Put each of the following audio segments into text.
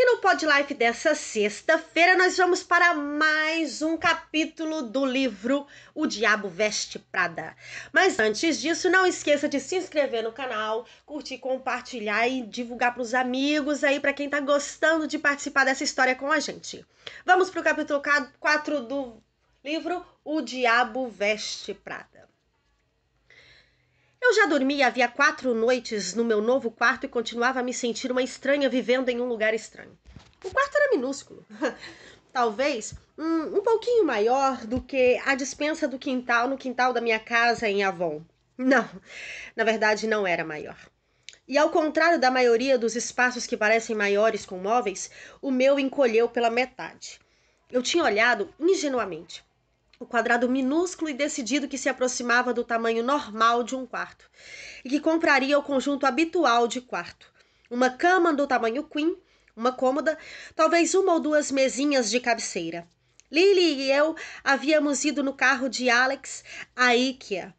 E no Pod dessa sexta-feira nós vamos para mais um capítulo do livro O Diabo Veste Prada. Mas antes disso, não esqueça de se inscrever no canal, curtir, compartilhar e divulgar para os amigos aí para quem tá gostando de participar dessa história com a gente. Vamos para o capítulo 4 do livro O Diabo Veste Prada. Eu já dormia havia quatro noites no meu novo quarto e continuava a me sentir uma estranha vivendo em um lugar estranho. O quarto era minúsculo. Talvez um, um pouquinho maior do que a dispensa do quintal no quintal da minha casa em Avon. Não, na verdade não era maior. E ao contrário da maioria dos espaços que parecem maiores com móveis, o meu encolheu pela metade. Eu tinha olhado ingenuamente o quadrado minúsculo e decidido que se aproximava do tamanho normal de um quarto, e que compraria o conjunto habitual de quarto. Uma cama do tamanho queen, uma cômoda, talvez uma ou duas mesinhas de cabeceira. Lily e eu havíamos ido no carro de Alex a IKEA,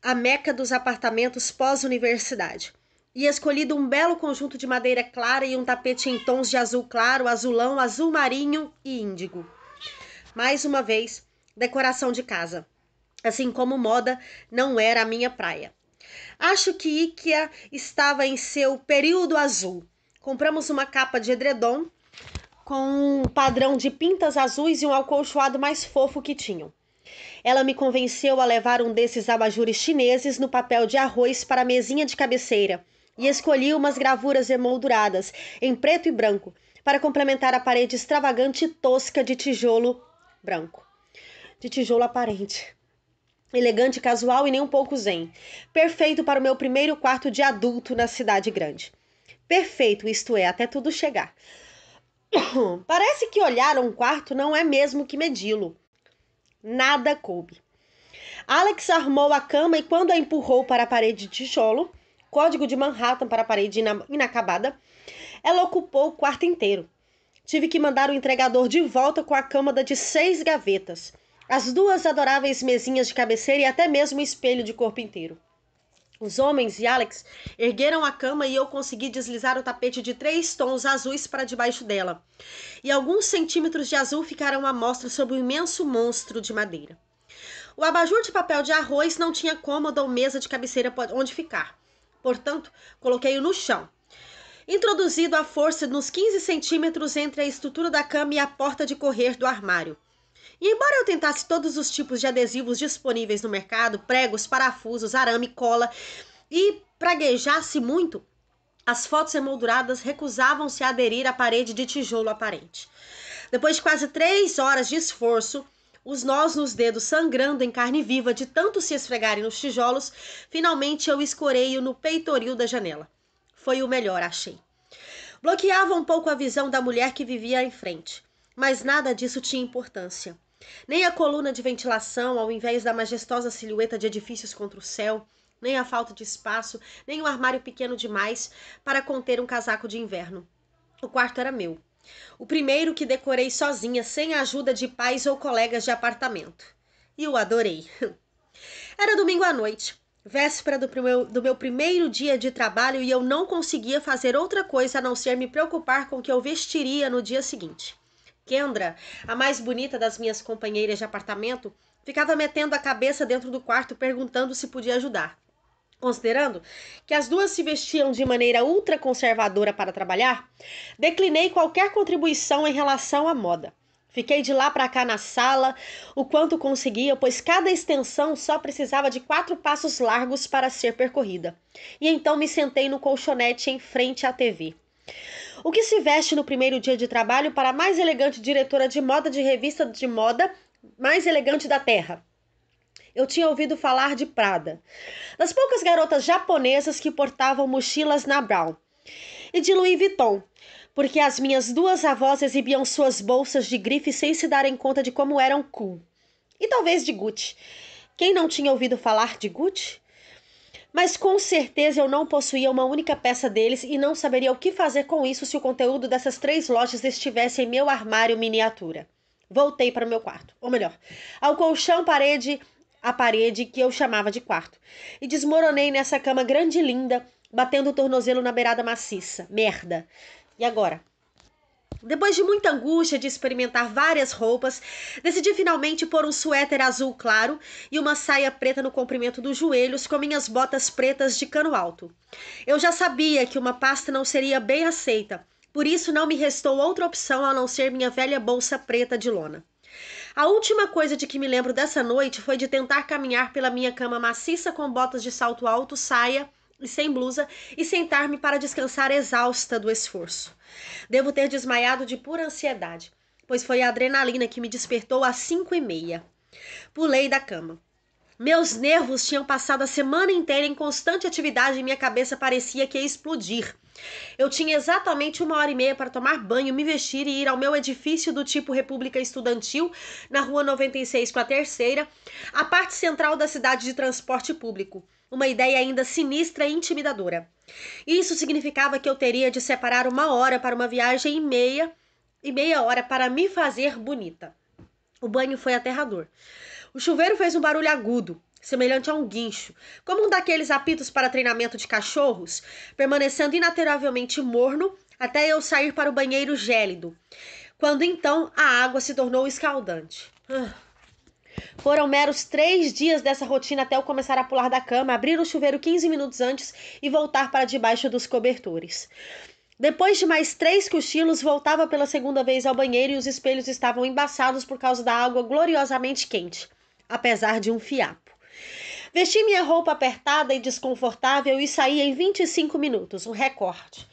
a meca dos apartamentos pós-universidade, e escolhido um belo conjunto de madeira clara e um tapete em tons de azul claro, azulão, azul marinho e índigo. Mais uma vez, decoração de casa. Assim como moda não era a minha praia. Acho que Ikea estava em seu período azul. Compramos uma capa de edredom com um padrão de pintas azuis e um alcolchoado mais fofo que tinham. Ela me convenceu a levar um desses abajures chineses no papel de arroz para a mesinha de cabeceira e escolhi umas gravuras emolduradas em preto e branco para complementar a parede extravagante e tosca de tijolo branco de tijolo aparente. Elegante, casual e nem um pouco zen. Perfeito para o meu primeiro quarto de adulto na cidade grande. Perfeito, isto é, até tudo chegar. Parece que olhar um quarto não é mesmo que medi-lo. Nada coube. Alex armou a cama e, quando a empurrou para a parede de tijolo, código de Manhattan para a parede inacabada, ela ocupou o quarto inteiro. Tive que mandar o entregador de volta com a cama de seis gavetas as duas adoráveis mesinhas de cabeceira e até mesmo um espelho de corpo inteiro. Os homens e Alex ergueram a cama e eu consegui deslizar o tapete de três tons azuis para debaixo dela. E alguns centímetros de azul ficaram à mostra sobre o um imenso monstro de madeira. O abajur de papel de arroz não tinha cômoda ou mesa de cabeceira onde ficar. Portanto, coloquei-o no chão. Introduzido à força nos 15 centímetros entre a estrutura da cama e a porta de correr do armário. E embora eu tentasse todos os tipos de adesivos disponíveis no mercado, pregos, parafusos, arame, cola, e praguejasse muito, as fotos emolduradas recusavam-se a aderir à parede de tijolo aparente. Depois de quase três horas de esforço, os nós nos dedos sangrando em carne viva de tanto se esfregarem nos tijolos, finalmente eu escurei-o no peitoril da janela. Foi o melhor, achei. Bloqueava um pouco a visão da mulher que vivia em frente. Mas nada disso tinha importância. Nem a coluna de ventilação, ao invés da majestosa silhueta de edifícios contra o céu, nem a falta de espaço, nem o um armário pequeno demais para conter um casaco de inverno. O quarto era meu. O primeiro que decorei sozinha, sem a ajuda de pais ou colegas de apartamento. E o adorei. Era domingo à noite, véspera do do meu primeiro dia de trabalho, e eu não conseguia fazer outra coisa a não ser me preocupar com o que eu vestiria no dia seguinte. Kendra, a mais bonita das minhas companheiras de apartamento, ficava metendo a cabeça dentro do quarto perguntando se podia ajudar. Considerando que as duas se vestiam de maneira ultraconservadora para trabalhar, declinei qualquer contribuição em relação à moda. Fiquei de lá para cá na sala o quanto conseguia, pois cada extensão só precisava de quatro passos largos para ser percorrida. E então me sentei no colchonete em frente à TV. O que se veste no primeiro dia de trabalho para a mais elegante diretora de moda de revista de moda mais elegante da Terra? Eu tinha ouvido falar de Prada, das poucas garotas japonesas que portavam mochilas na Brown, e de Louis Vuitton, porque as minhas duas avós exibiam suas bolsas de grife sem se darem conta de como eram cool. E talvez de Gucci. Quem não tinha ouvido falar de Gucci? mas com certeza eu não possuía uma única peça deles e não saberia o que fazer com isso se o conteúdo dessas três lojas estivesse em meu armário miniatura. Voltei para o meu quarto, ou melhor, ao colchão parede a parede que eu chamava de quarto, e desmoronei nessa cama grande e linda, batendo o tornozelo na beirada maciça. Merda. E agora? Depois de muita angústia de experimentar várias roupas, decidi finalmente pôr um suéter azul claro e uma saia preta no comprimento dos joelhos com minhas botas pretas de cano alto. Eu já sabia que uma pasta não seria bem aceita, por isso não me restou outra opção a não ser minha velha bolsa preta de lona. A última coisa de que me lembro dessa noite foi de tentar caminhar pela minha cama maciça com botas de salto alto, saia e sem blusa e sentar-me para descansar exausta do esforço. Devo ter desmaiado de pura ansiedade, pois foi a adrenalina que me despertou às cinco e meia. Pulei da cama. Meus nervos tinham passado a semana inteira em constante atividade e minha cabeça parecia que ia explodir. Eu tinha exatamente uma hora e meia para tomar banho, me vestir e ir ao meu edifício do tipo República Estudantil, na rua 96 com a terceira, a parte central da cidade de transporte público uma ideia ainda sinistra e intimidadora. Isso significava que eu teria de separar uma hora para uma viagem e meia e meia hora para me fazer bonita. O banho foi aterrador. O chuveiro fez um barulho agudo, semelhante a um guincho, como um daqueles apitos para treinamento de cachorros, permanecendo inalteravelmente morno até eu sair para o banheiro gélido, quando então a água se tornou escaldante. Ah. Foram meros três dias dessa rotina até eu começar a pular da cama, abrir o chuveiro 15 minutos antes e voltar para debaixo dos cobertores. Depois de mais três cochilos, voltava pela segunda vez ao banheiro e os espelhos estavam embaçados por causa da água gloriosamente quente, apesar de um fiapo. Vesti minha roupa apertada e desconfortável e saí em 25 minutos, um recorde.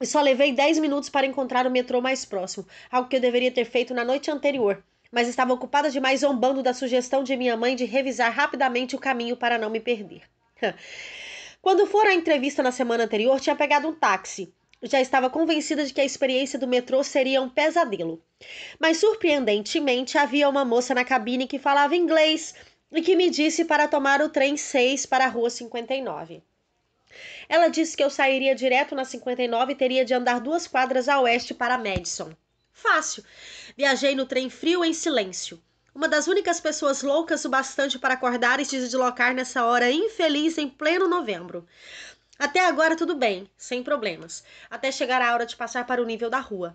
E só levei 10 minutos para encontrar o metrô mais próximo, algo que eu deveria ter feito na noite anterior mas estava ocupada demais zombando da sugestão de minha mãe de revisar rapidamente o caminho para não me perder. Quando for à entrevista na semana anterior, tinha pegado um táxi. Já estava convencida de que a experiência do metrô seria um pesadelo. Mas surpreendentemente havia uma moça na cabine que falava inglês e que me disse para tomar o trem 6 para a rua 59. Ela disse que eu sairia direto na 59 e teria de andar duas quadras a oeste para Madison. Fácil. Viajei no trem frio em silêncio. Uma das únicas pessoas loucas o bastante para acordar e se deslocar nessa hora infeliz em pleno novembro. Até agora tudo bem, sem problemas, até chegar a hora de passar para o nível da rua.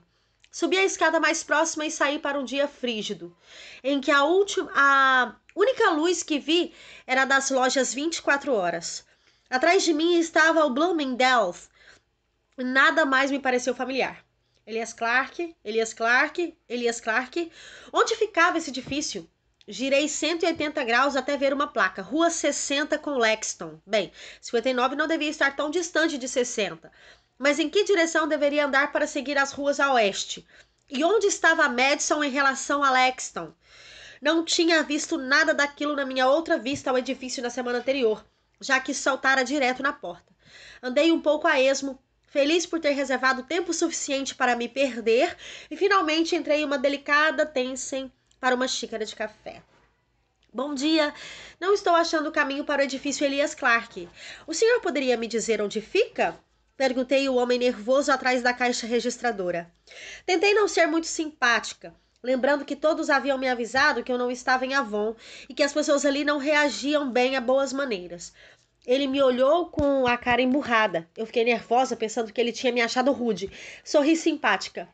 Subi a escada mais próxima e saí para um dia frígido, em que a última a única luz que vi era das lojas 24 horas. Atrás de mim estava o Bloomingdale's. Nada mais me pareceu familiar. Elias Clark, Elias Clark, Elias Clark. Onde ficava esse edifício? Girei 180 graus até ver uma placa. Rua 60 com Lexton. Bem, 59 não devia estar tão distante de 60. Mas em que direção deveria andar para seguir as ruas a oeste? E onde estava Madison em relação a Lexton? Não tinha visto nada daquilo na minha outra vista ao edifício na semana anterior, já que saltara direto na porta. Andei um pouco a esmo, feliz por ter reservado tempo suficiente para me perder, e finalmente entrei em uma delicada tensem para uma xícara de café. Bom dia. Não estou achando o caminho para o edifício Elias Clark. O senhor poderia me dizer onde fica? Perguntei o homem nervoso atrás da caixa registradora. Tentei não ser muito simpática, lembrando que todos haviam me avisado que eu não estava em Avon e que as pessoas ali não reagiam bem a boas maneiras. Ele me olhou com a cara emburrada. Eu fiquei nervosa, pensando que ele tinha me achado rude. Sorri simpática.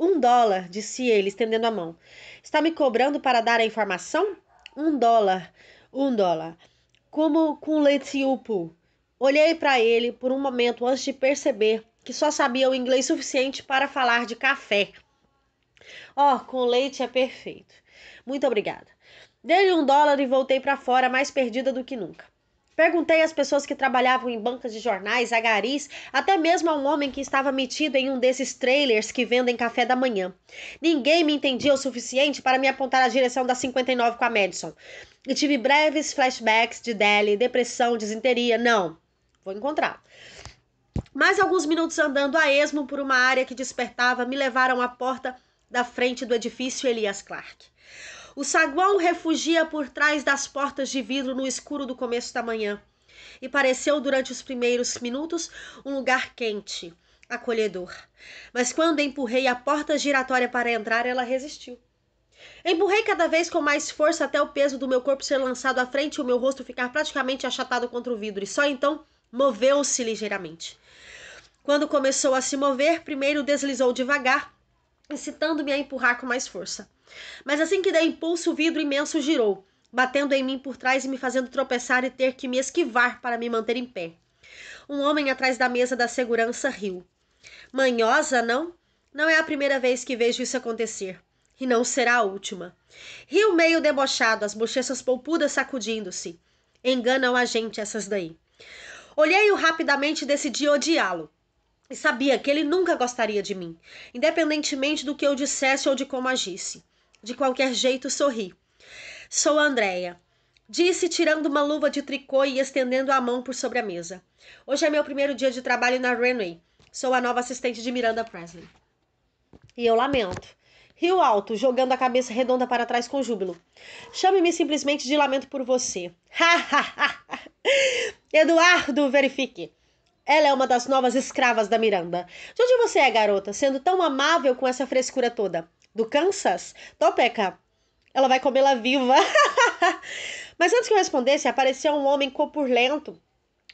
Um dólar, disse ele, estendendo a mão. Está me cobrando para dar a informação? Um dólar, um dólar. Como com leite upo. Olhei para ele por um momento antes de perceber que só sabia o inglês suficiente para falar de café. Oh, com leite é perfeito. Muito obrigada. Dei-lhe um dólar e voltei para fora mais perdida do que nunca. Perguntei às pessoas que trabalhavam em bancas de jornais, a garis, até mesmo a um homem que estava metido em um desses trailers que vendem café da manhã. Ninguém me entendia o suficiente para me apontar a direção da 59 com a Madison. E tive breves flashbacks de Delhi, depressão, desinteria. Não, vou encontrar. Mais alguns minutos andando a esmo por uma área que despertava me levaram à porta da frente do edifício Elias Clark. O saguão refugia por trás das portas de vidro no escuro do começo da manhã. E pareceu, durante os primeiros minutos, um lugar quente, acolhedor. Mas quando empurrei a porta giratória para entrar, ela resistiu. Empurrei cada vez com mais força até o peso do meu corpo ser lançado à frente e o meu rosto ficar praticamente achatado contra o vidro, e só então moveu-se ligeiramente. Quando começou a se mover, primeiro deslizou devagar, incitando-me a empurrar com mais força. Mas assim que dei impulso, o vidro imenso girou, batendo em mim por trás e me fazendo tropeçar e ter que me esquivar para me manter em pé. Um homem atrás da mesa da segurança riu. Manhosa, não? Não é a primeira vez que vejo isso acontecer. E não será a última. Riu meio debochado, as bochechas polpudas sacudindo-se. Enganam a gente essas daí. Olhei-o rapidamente e decidi odiá-lo e sabia que ele nunca gostaria de mim, independentemente do que eu dissesse ou de como agisse. De qualquer jeito, sorri. Sou a Andrea. Disse, tirando uma luva de tricô e estendendo a mão por sobre a mesa. Hoje é meu primeiro dia de trabalho na Renway. Sou a nova assistente de Miranda Presley. E eu lamento. Rio alto, jogando a cabeça redonda para trás com júbilo. Chame-me simplesmente de lamento por você. Ha, ha, ha. Eduardo, verifique. Ela é uma das novas escravas da Miranda. De onde você é, garota, sendo tão amável com essa frescura toda? Do Kansas? Topeca, ela vai comê-la viva. Mas antes que eu respondesse, apareceu um homem corpulento,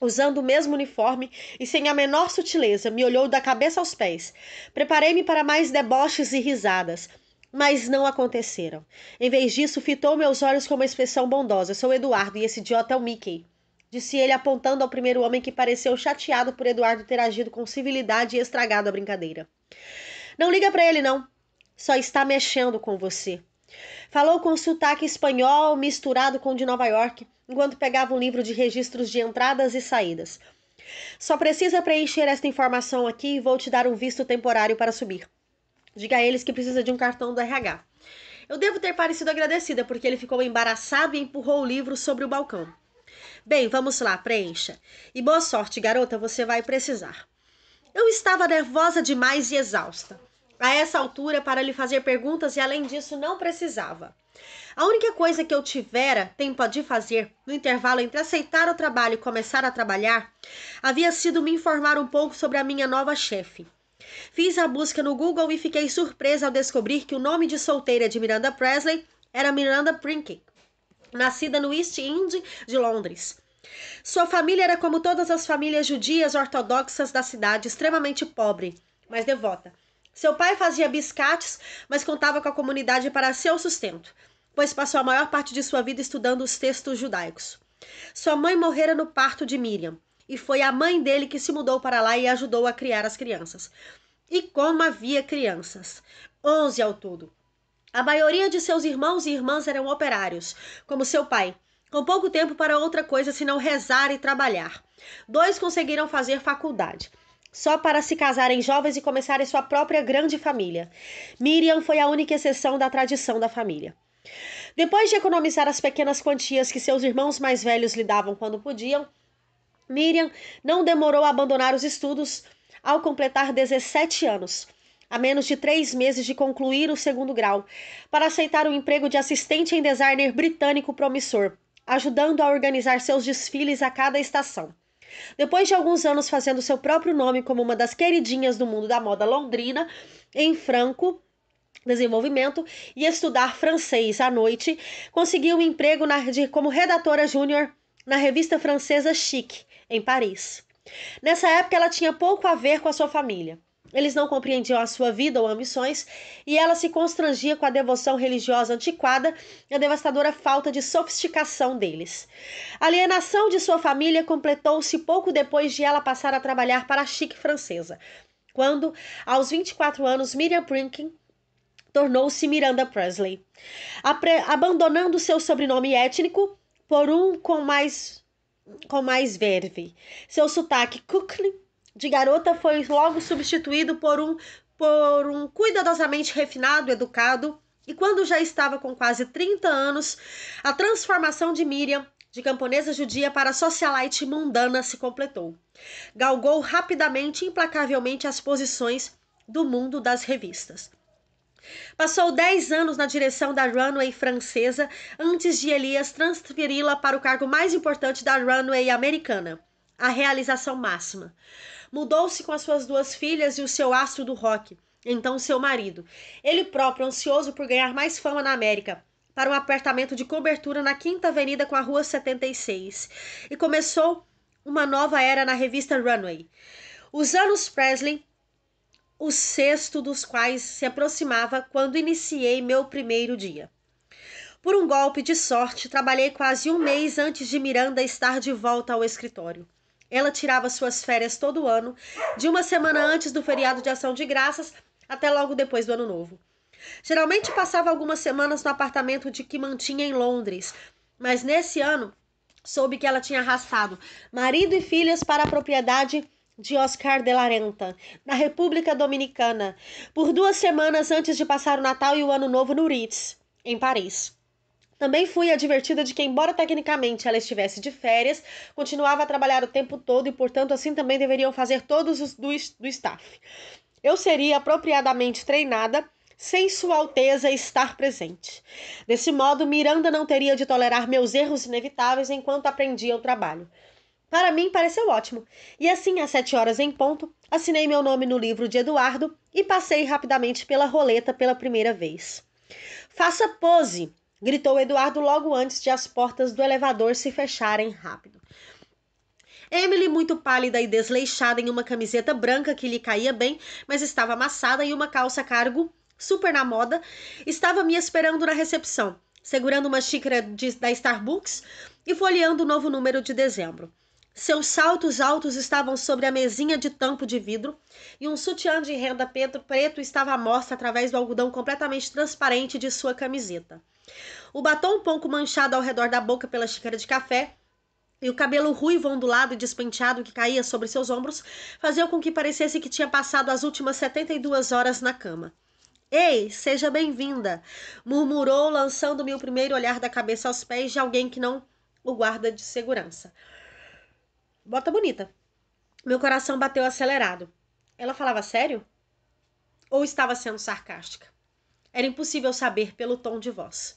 usando o mesmo uniforme e sem a menor sutileza, me olhou da cabeça aos pés. Preparei-me para mais deboches e risadas. Mas não aconteceram. Em vez disso, fitou meus olhos com uma expressão bondosa. Sou Eduardo e esse idiota é o Mickey disse ele apontando ao primeiro homem que pareceu chateado por Eduardo ter agido com civilidade e estragado a brincadeira. Não liga para ele não. Só está mexendo com você. Falou com sotaque espanhol misturado com o de Nova York, enquanto pegava um livro de registros de entradas e saídas. Só precisa preencher esta informação aqui e vou te dar um visto temporário para subir. Diga a eles que precisa de um cartão do RH. Eu devo ter parecido agradecida porque ele ficou embaraçado e empurrou o livro sobre o balcão. Bem, vamos lá, preencha. E boa sorte, garota, você vai precisar. Eu estava nervosa demais e exausta. A essa altura, para lhe fazer perguntas e além disso, não precisava. A única coisa que eu tivera tempo de fazer no intervalo entre aceitar o trabalho e começar a trabalhar havia sido me informar um pouco sobre a minha nova chefe. Fiz a busca no Google e fiquei surpresa ao descobrir que o nome de solteira de Miranda Presley era Miranda Prinkett nascida no East End de Londres. Sua família era como todas as famílias judias ortodoxas da cidade, extremamente pobre, mas devota. Seu pai fazia biscates, mas contava com a comunidade para seu sustento, pois passou a maior parte de sua vida estudando os textos judaicos. Sua mãe morrera no parto de Miriam, e foi a mãe dele que se mudou para lá e ajudou a criar as crianças. E como havia crianças! Onze ao todo. A maioria de seus irmãos e irmãs eram operários, como seu pai, com pouco tempo para outra coisa senão rezar e trabalhar. Dois conseguiram fazer faculdade, só para se casarem jovens e começarem sua própria grande família. Miriam foi a única exceção da tradição da família. Depois de economizar as pequenas quantias que seus irmãos mais velhos lhe davam quando podiam, Miriam não demorou a abandonar os estudos ao completar 17 anos a menos de três meses de concluir o segundo grau, para aceitar o emprego de assistente em designer britânico promissor, ajudando a organizar seus desfiles a cada estação. Depois de alguns anos fazendo seu próprio nome como uma das queridinhas do mundo da moda londrina, em franco desenvolvimento e estudar francês à noite, conseguiu um emprego na, de, como redatora júnior na revista francesa Chic, em Paris. Nessa época, ela tinha pouco a ver com a sua família. Eles não compreendiam a sua vida ou ambições, e ela se constrangia com a devoção religiosa antiquada e a devastadora falta de sofisticação deles. A alienação de sua família completou-se pouco depois de ela passar a trabalhar para a chique francesa, quando, aos 24 anos, Miriam Brinkin tornou-se Miranda Presley, abandonando seu sobrenome étnico por um com mais com mais verve. Seu sotaque cockney de garota foi logo substituído por um, por um cuidadosamente refinado, educado. E quando já estava com quase 30 anos, a transformação de Miriam de camponesa judia para socialite mundana se completou. Galgou rapidamente e implacavelmente as posições do mundo das revistas. Passou 10 anos na direção da runway francesa antes de Elias transferi-la para o cargo mais importante da runway americana, a realização máxima mudou-se com as suas duas filhas e o seu astro do rock, então seu marido. Ele próprio, ansioso por ganhar mais fama na América, para um apartamento de cobertura na Quinta Avenida com a Rua 76. E começou uma nova era na revista Runway. Os anos Presley, o sexto dos quais se aproximava quando iniciei meu primeiro dia. Por um golpe de sorte, trabalhei quase um mês antes de Miranda estar de volta ao escritório. Ela tirava suas férias todo ano, de uma semana antes do feriado de Ação de Graças até logo depois do Ano Novo. Geralmente passava algumas semanas no apartamento de que mantinha em Londres, mas nesse ano soube que ela tinha arrastado marido e filhas para a propriedade de Oscar de la Renta, na República Dominicana, por duas semanas antes de passar o Natal e o Ano Novo no Ritz, em Paris. Também fui advertida de que, embora tecnicamente ela estivesse de férias, continuava a trabalhar o tempo todo e, portanto, assim também deveriam fazer todos os do, do staff. Eu seria apropriadamente treinada sem Sua Alteza estar presente. Desse modo, Miranda não teria de tolerar meus erros inevitáveis enquanto aprendia o trabalho. Para mim, pareceu ótimo. E assim, às sete horas em ponto, assinei meu nome no livro de Eduardo e passei rapidamente pela roleta pela primeira vez. Faça pose, gritou Eduardo logo antes de as portas do elevador se fecharem rápido. Emily, muito pálida e desleixada em uma camiseta branca que lhe caía bem, mas estava amassada e uma calça cargo super na moda, estava me esperando na recepção, segurando uma xícara de, da Starbucks e folheando o novo número de dezembro. Seus saltos altos estavam sobre a mesinha de tampo de vidro e um sutiã de renda preto estava à mostra através do algodão completamente transparente de sua camiseta. O batom um pouco manchado ao redor da boca pela xícara de café e o cabelo ruivo ondulado e despenteado que caía sobre seus ombros faziam com que parecesse que tinha passado as últimas 72 horas na cama. Ei, seja bem-vinda! murmurou, lançando-me o primeiro olhar da cabeça aos pés de alguém que não o guarda de segurança. Bota bonita. Meu coração bateu acelerado. Ela falava sério? Ou estava sendo sarcástica? Era impossível saber pelo tom de voz.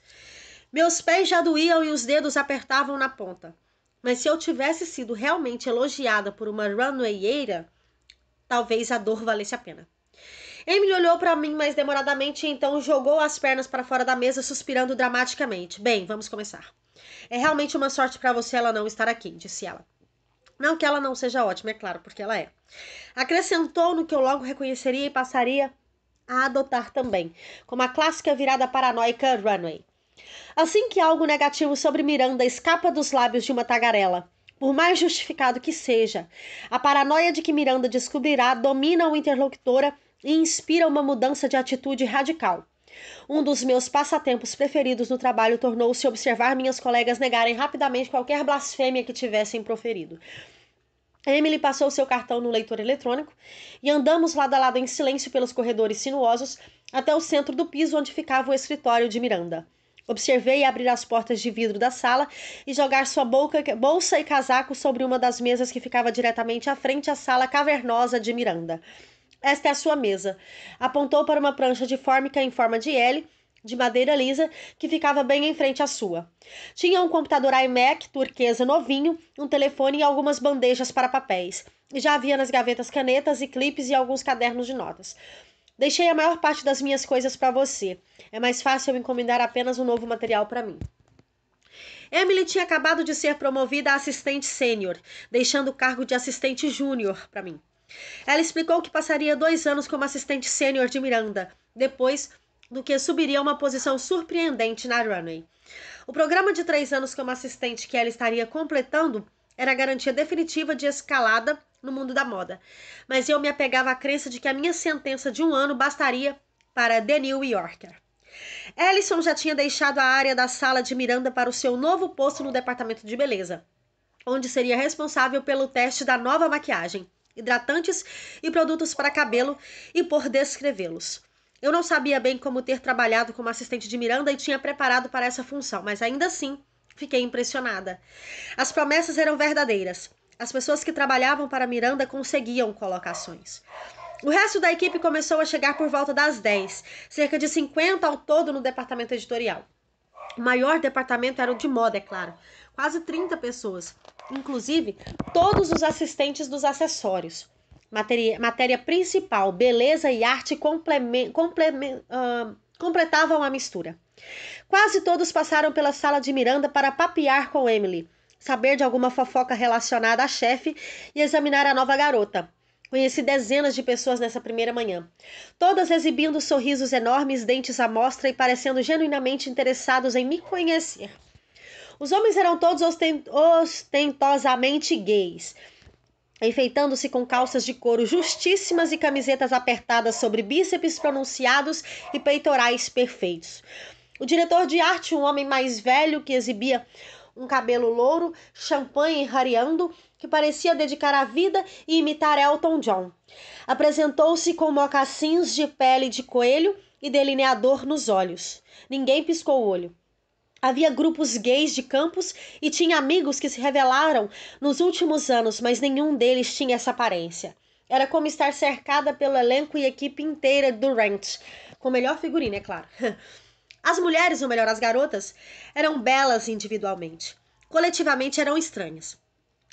Meus pés já doíam e os dedos apertavam na ponta. Mas se eu tivesse sido realmente elogiada por uma runwayeira, talvez a dor valesse a pena. Emily olhou para mim mais demoradamente e então jogou as pernas para fora da mesa, suspirando dramaticamente. Bem, vamos começar. É realmente uma sorte para você ela não estar aqui, disse ela. Não que ela não seja ótima, é claro, porque ela é. Acrescentou no que eu logo reconheceria e passaria a adotar também, como a clássica virada paranoica Runway. Assim que algo negativo sobre Miranda escapa dos lábios de uma tagarela, por mais justificado que seja, a paranoia de que Miranda descobrirá domina o interlocutora e inspira uma mudança de atitude radical. Um dos meus passatempos preferidos no trabalho tornou-se observar minhas colegas negarem rapidamente qualquer blasfêmia que tivessem proferido. Emily passou seu cartão no leitor eletrônico e andamos lado a lado em silêncio pelos corredores sinuosos até o centro do piso onde ficava o escritório de Miranda. Observei abrir as portas de vidro da sala e jogar sua boca, bolsa e casaco sobre uma das mesas que ficava diretamente à frente à sala cavernosa de Miranda. Esta é a sua mesa. Apontou para uma prancha de fórmica em forma de L de madeira lisa que ficava bem em frente à sua. Tinha um computador iMac turquesa novinho, um telefone e algumas bandejas para papéis. E já havia nas gavetas canetas e clipes e alguns cadernos de notas. Deixei a maior parte das minhas coisas para você. É mais fácil eu encomendar apenas um novo material para mim. Emily tinha acabado de ser promovida a assistente sênior, deixando o cargo de assistente júnior para mim. Ela explicou que passaria dois anos como assistente sênior de Miranda, depois do que subiria a uma posição surpreendente na runway. O programa de três anos como assistente que ela estaria completando era a garantia definitiva de escalada no mundo da moda, mas eu me apegava à crença de que a minha sentença de um ano bastaria para The New Yorker. Ellison já tinha deixado a área da sala de Miranda para o seu novo posto no departamento de beleza, onde seria responsável pelo teste da nova maquiagem, hidratantes e produtos para cabelo e por descrevê-los. Eu não sabia bem como ter trabalhado como assistente de Miranda e tinha preparado para essa função, mas ainda assim fiquei impressionada. As promessas eram verdadeiras. As pessoas que trabalhavam para Miranda conseguiam colocações. O resto da equipe começou a chegar por volta das 10, cerca de 50 ao todo no departamento editorial. O maior departamento era o de moda, é claro, quase 30 pessoas, inclusive todos os assistentes dos acessórios matéria, matéria principal, beleza e arte complement, complement, uh, ah, completavam a mistura. Quase todos passaram pela sala de Miranda para papear com Emily, saber de alguma fofoca relacionada à chefe e examinar a nova garota. Conheci dezenas de pessoas nessa primeira manhã, todas exibindo sorrisos enormes, dentes à mostra e parecendo genuinamente interessados em me conhecer. Os homens eram todos ostentosamente gays enfeitando-se com calças de couro justíssimas e camisetas apertadas sobre bíceps pronunciados e peitorais perfeitos. O diretor de arte, um homem mais velho que exibia um cabelo louro, champanhe rareando, que parecia dedicar a vida e imitar Elton John. Apresentou-se com mocassins de pele de coelho e delineador nos olhos. Ninguém piscou o olho. Havia grupos gays de campus e tinha amigos que se revelaram nos últimos anos, mas nenhum deles tinha essa aparência. Era como estar cercada pelo elenco e equipe inteira do Ranch, com melhor figurina, é claro. As mulheres, ou melhor, as garotas, eram belas individualmente. Coletivamente eram estranhas.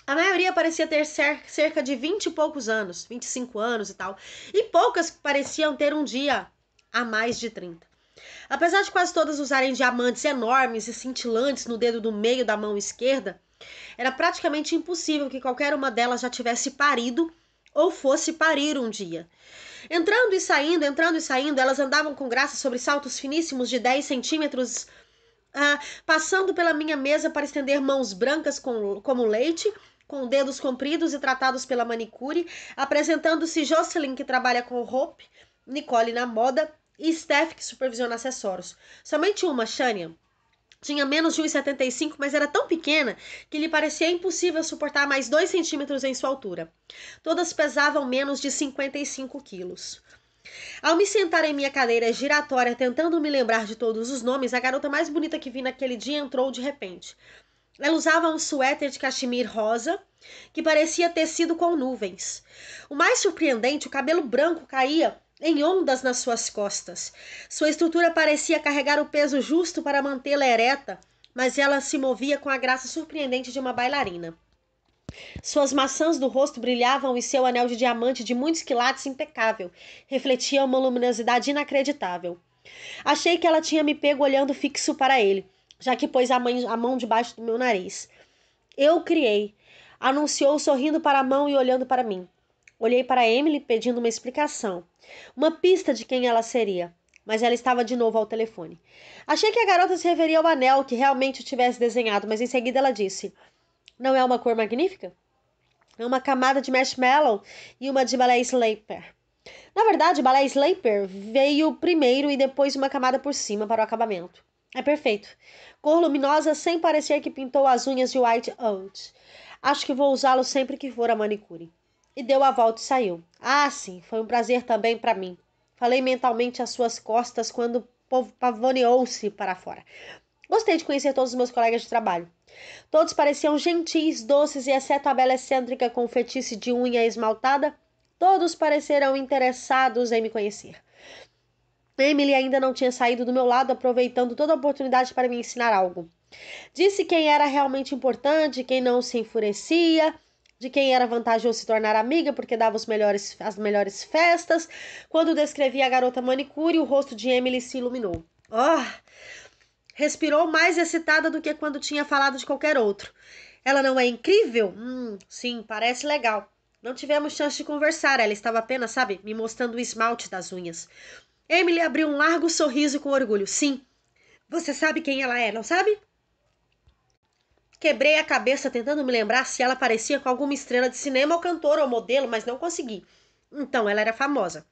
A maioria parecia ter cerca de vinte e poucos anos, 25 anos e tal, e poucas pareciam ter um dia a mais de 30. Apesar de quase todas usarem diamantes enormes e cintilantes no dedo do meio da mão esquerda, era praticamente impossível que qualquer uma delas já tivesse parido ou fosse parir um dia. Entrando e saindo, entrando e saindo, elas andavam com graça sobre saltos finíssimos de 10 centímetros, ah, passando pela minha mesa para estender mãos brancas com, como leite, com dedos compridos e tratados pela manicure, apresentando-se Jocelyn, que trabalha com roupa, Nicole na moda, e Steph, que supervisiona acessórios. Somente uma, Shania, tinha menos de 1,75, mas era tão pequena que lhe parecia impossível suportar mais 2 centímetros em sua altura. Todas pesavam menos de 55 quilos. Ao me sentar em minha cadeira giratória, tentando me lembrar de todos os nomes, a garota mais bonita que vi naquele dia entrou de repente. Ela usava um suéter de cachemir rosa que parecia tecido com nuvens. O mais surpreendente, o cabelo branco caía em ondas nas suas costas. Sua estrutura parecia carregar o peso justo para mantê-la ereta, mas ela se movia com a graça surpreendente de uma bailarina. Suas maçãs do rosto brilhavam e seu anel de diamante de muitos quilates impecável refletia uma luminosidade inacreditável. Achei que ela tinha me pego olhando fixo para ele, já que pôs a, mãe, a mão debaixo do meu nariz. Eu criei, anunciou sorrindo para a mão e olhando para mim. Olhei para Emily pedindo uma explicação, uma pista de quem ela seria, mas ela estava de novo ao telefone. Achei que a garota se referia ao anel que realmente tivesse desenhado, mas em seguida ela disse: Não é uma cor magnífica? É uma camada de marshmallow e uma de balé Slaper. Na verdade, balé Slaper veio primeiro e depois uma camada por cima para o acabamento. É perfeito. Cor luminosa sem parecer que pintou as unhas de White Oat. Acho que vou usá-lo sempre que for a manicure e deu a volta e saiu. Ah, sim, foi um prazer também para mim. Falei mentalmente às suas costas quando pavoneou-se para fora. Gostei de conhecer todos os meus colegas de trabalho. Todos pareciam gentis, doces e, exceto a bela excêntrica com fetiche de unha esmaltada, todos pareceram interessados em me conhecer. Emily ainda não tinha saído do meu lado, aproveitando toda a oportunidade para me ensinar algo. Disse quem era realmente importante, quem não se enfurecia, de quem era vantajoso se tornar amiga porque dava os melhores, as melhores festas. Quando descrevi a garota manicure, o rosto de Emily se iluminou. Oh! Respirou mais excitada do que quando tinha falado de qualquer outro. Ela não é incrível? Hum, sim, parece legal. Não tivemos chance de conversar, ela estava apenas, sabe, me mostrando o esmalte das unhas. Emily abriu um largo sorriso com orgulho. Sim, você sabe quem ela é, não sabe? Quebrei a cabeça tentando me lembrar se ela parecia com alguma estrela de cinema ou cantora ou modelo, mas não consegui. Então, ela era famosa.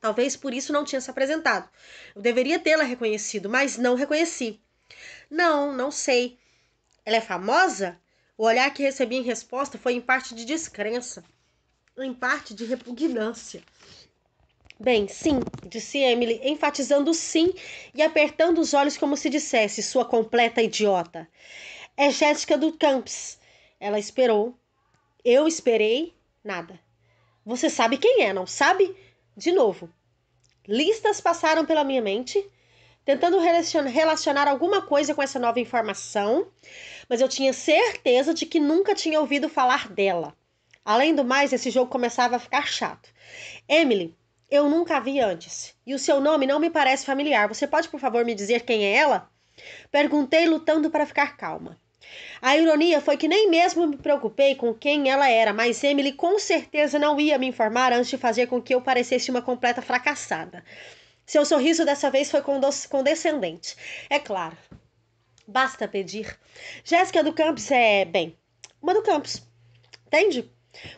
Talvez por isso não tinha se apresentado. Eu deveria tê-la reconhecido, mas não reconheci. Não, não sei. Ela é famosa? O olhar que recebi em resposta foi em parte de descrença, em parte de repugnância. Bem, sim, disse Emily, enfatizando sim e apertando os olhos como se dissesse: sua completa idiota. É Jéssica do Camps. Ela esperou. Eu esperei. Nada. Você sabe quem é, não sabe? De novo. Listas passaram pela minha mente, tentando relacionar alguma coisa com essa nova informação, mas eu tinha certeza de que nunca tinha ouvido falar dela. Além do mais, esse jogo começava a ficar chato. Emily, eu nunca a vi antes, e o seu nome não me parece familiar. Você pode, por favor, me dizer quem é ela? Perguntei, lutando para ficar calma. A ironia foi que nem mesmo me preocupei com quem ela era, mas Emily com certeza não ia me informar antes de fazer com que eu parecesse uma completa fracassada. Seu sorriso dessa vez foi condescendente. É claro. Basta pedir. Jéssica do Campos é, bem, uma do Campos. Entende?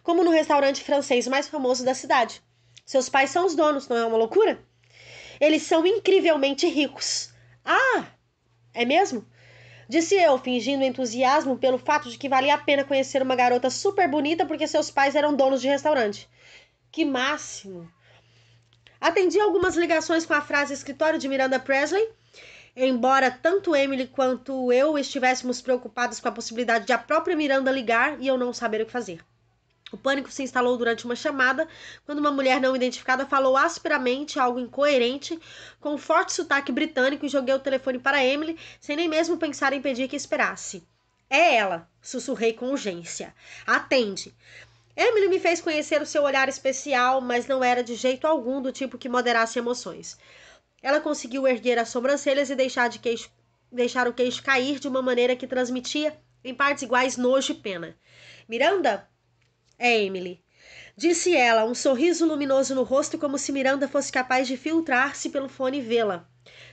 Como no restaurante francês mais famoso da cidade. Seus pais são os donos, não é uma loucura? Eles são incrivelmente ricos. Ah, é mesmo? Disse eu, fingindo entusiasmo pelo fato de que valia a pena conhecer uma garota super bonita porque seus pais eram donos de restaurante. Que máximo! Atendi algumas ligações com a frase escritório de Miranda Presley. Embora tanto Emily quanto eu estivéssemos preocupados com a possibilidade de a própria Miranda ligar e eu não saber o que fazer. O pânico se instalou durante uma chamada, quando uma mulher não identificada falou asperamente algo incoerente, com um forte sotaque britânico, e joguei o telefone para Emily, sem nem mesmo pensar em pedir que esperasse. É ela, sussurrei com urgência. Atende. Emily me fez conhecer o seu olhar especial, mas não era de jeito algum do tipo que moderasse emoções. Ela conseguiu erguer as sobrancelhas e deixar, de queixo, deixar o queixo cair de uma maneira que transmitia, em partes iguais, nojo e pena. Miranda, é Emily. Disse ela, um sorriso luminoso no rosto, como se Miranda fosse capaz de filtrar-se pelo fone e vê-la.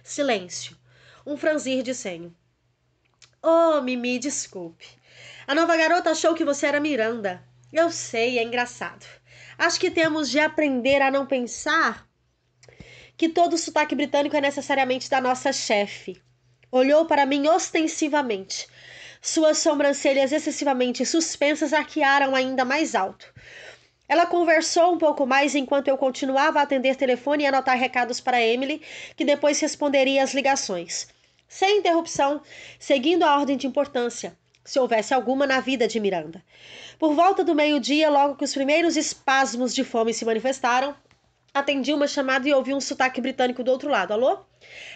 Silêncio. Um franzir de senho. Oh, Mimi, desculpe. A nova garota achou que você era Miranda. Eu sei, é engraçado. Acho que temos de aprender a não pensar que todo sotaque britânico é necessariamente da nossa chefe. Olhou para mim ostensivamente, suas sobrancelhas excessivamente suspensas arquearam ainda mais alto. Ela conversou um pouco mais enquanto eu continuava a atender telefone e anotar recados para Emily, que depois responderia às ligações. Sem interrupção, seguindo a ordem de importância, se houvesse alguma na vida de Miranda. Por volta do meio-dia, logo que os primeiros espasmos de fome se manifestaram, atendi uma chamada e ouvi um sotaque britânico do outro lado. Alô?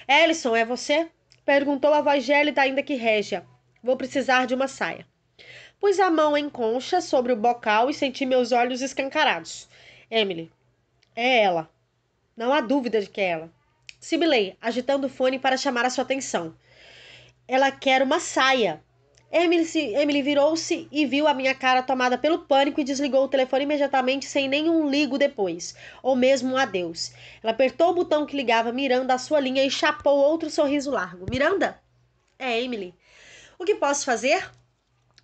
Ellison, é você? Perguntou a voz gélida, ainda que régia. Vou precisar de uma saia. Pus a mão em concha sobre o bocal e senti meus olhos escancarados. Emily, é ela. Não há dúvida de que é ela. Sibilei, agitando o fone para chamar a sua atenção. Ela quer uma saia. Emily, Emily virou-se e viu a minha cara tomada pelo pânico e desligou o telefone imediatamente, sem nenhum ligo depois, ou mesmo um adeus. Ela apertou o botão que ligava Miranda à sua linha e chapou outro sorriso largo. Miranda? É Emily. O que posso fazer?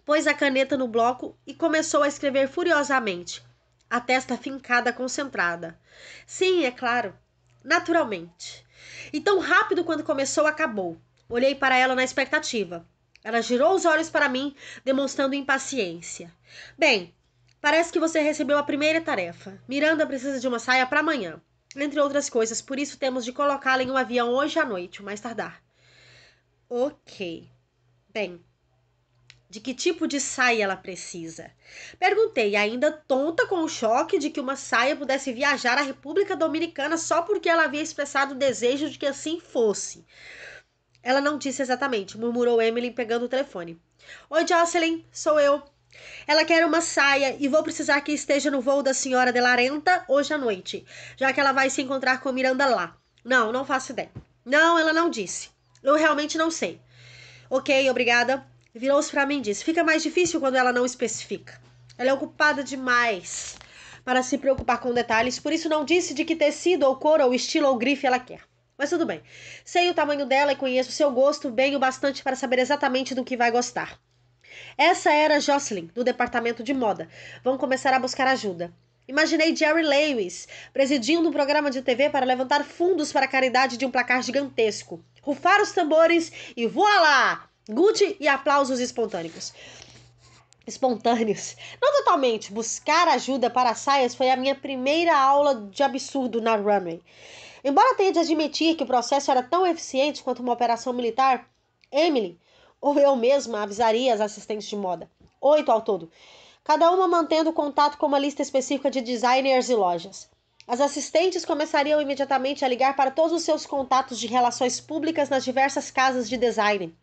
Pôs a caneta no bloco e começou a escrever furiosamente, a testa fincada, concentrada. Sim, é claro, naturalmente. E tão rápido quando começou, acabou. Olhei para ela na expectativa. Ela girou os olhos para mim, demonstrando impaciência. Bem, parece que você recebeu a primeira tarefa. Miranda precisa de uma saia para amanhã, entre outras coisas, por isso temos de colocá-la em um avião hoje à noite, o mais tardar. Ok. Bem, De que tipo de saia ela precisa? Perguntei, ainda tonta com o choque de que uma saia pudesse viajar à República Dominicana só porque ela havia expressado o desejo de que assim fosse. Ela não disse exatamente, murmurou Emily pegando o telefone. Oi, Jocelyn, sou eu. Ela quer uma saia e vou precisar que esteja no voo da senhora Delarenta hoje à noite, já que ela vai se encontrar com Miranda lá. Não, não faço ideia. Não, ela não disse. Eu realmente não sei. Ok, obrigada. Virou-se para mim e disse: Fica mais difícil quando ela não especifica. Ela é ocupada demais para se preocupar com detalhes, por isso não disse de que tecido ou cor ou estilo ou grife ela quer. Mas tudo bem. Sei o tamanho dela e conheço o seu gosto bem o bastante para saber exatamente do que vai gostar. Essa era Jocelyn, do departamento de moda. Vão começar a buscar ajuda. Imaginei Jerry Lewis presidindo um programa de TV para levantar fundos para a caridade de um placar gigantesco. Rufar os tambores e voa lá! Gucci e aplausos espontâneos espontâneos. Não totalmente, buscar ajuda para saias foi a minha primeira aula de absurdo na runway. Embora tenha de admitir que o processo era tão eficiente quanto uma operação militar, Emily ou eu mesma avisaria as assistentes de moda, oito ao todo, cada uma mantendo contato com uma lista específica de designers e lojas. As assistentes começariam imediatamente a ligar para todos os seus contatos de relações públicas nas diversas casas de design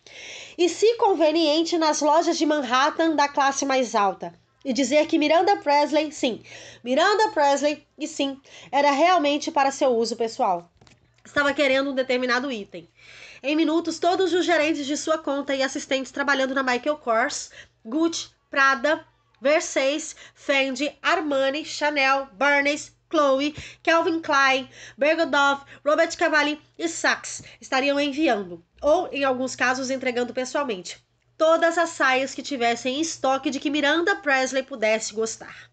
e, se conveniente, nas lojas de Manhattan da classe mais alta. E dizer que Miranda Presley, sim, Miranda Presley, e sim, era realmente para seu uso pessoal. Estava querendo um determinado item. Em minutos, todos os gerentes de sua conta e assistentes trabalhando na Michael Kors, Gucci, Prada, Versace, Fendi, Armani, Chanel, Barnes, Chloe, Calvin Klein, Bergdorf, Robert Cavalli e Saks estariam enviando, ou em alguns casos entregando pessoalmente, todas as saias que tivessem em estoque de que Miranda Presley pudesse gostar.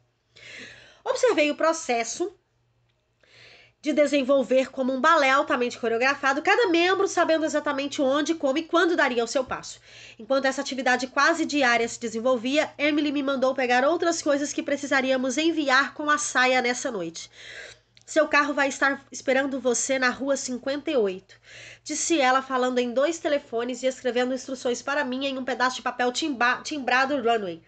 Observei o processo de desenvolver como um balé altamente coreografado, cada membro sabendo exatamente onde, como e quando daria o seu passo. Enquanto essa atividade quase diária se desenvolvia, Emily me mandou pegar outras coisas que precisaríamos enviar com a saia nessa noite. Seu carro vai estar esperando você na rua 58, disse ela, falando em dois telefones e escrevendo instruções para mim em um pedaço de papel timbrado runway.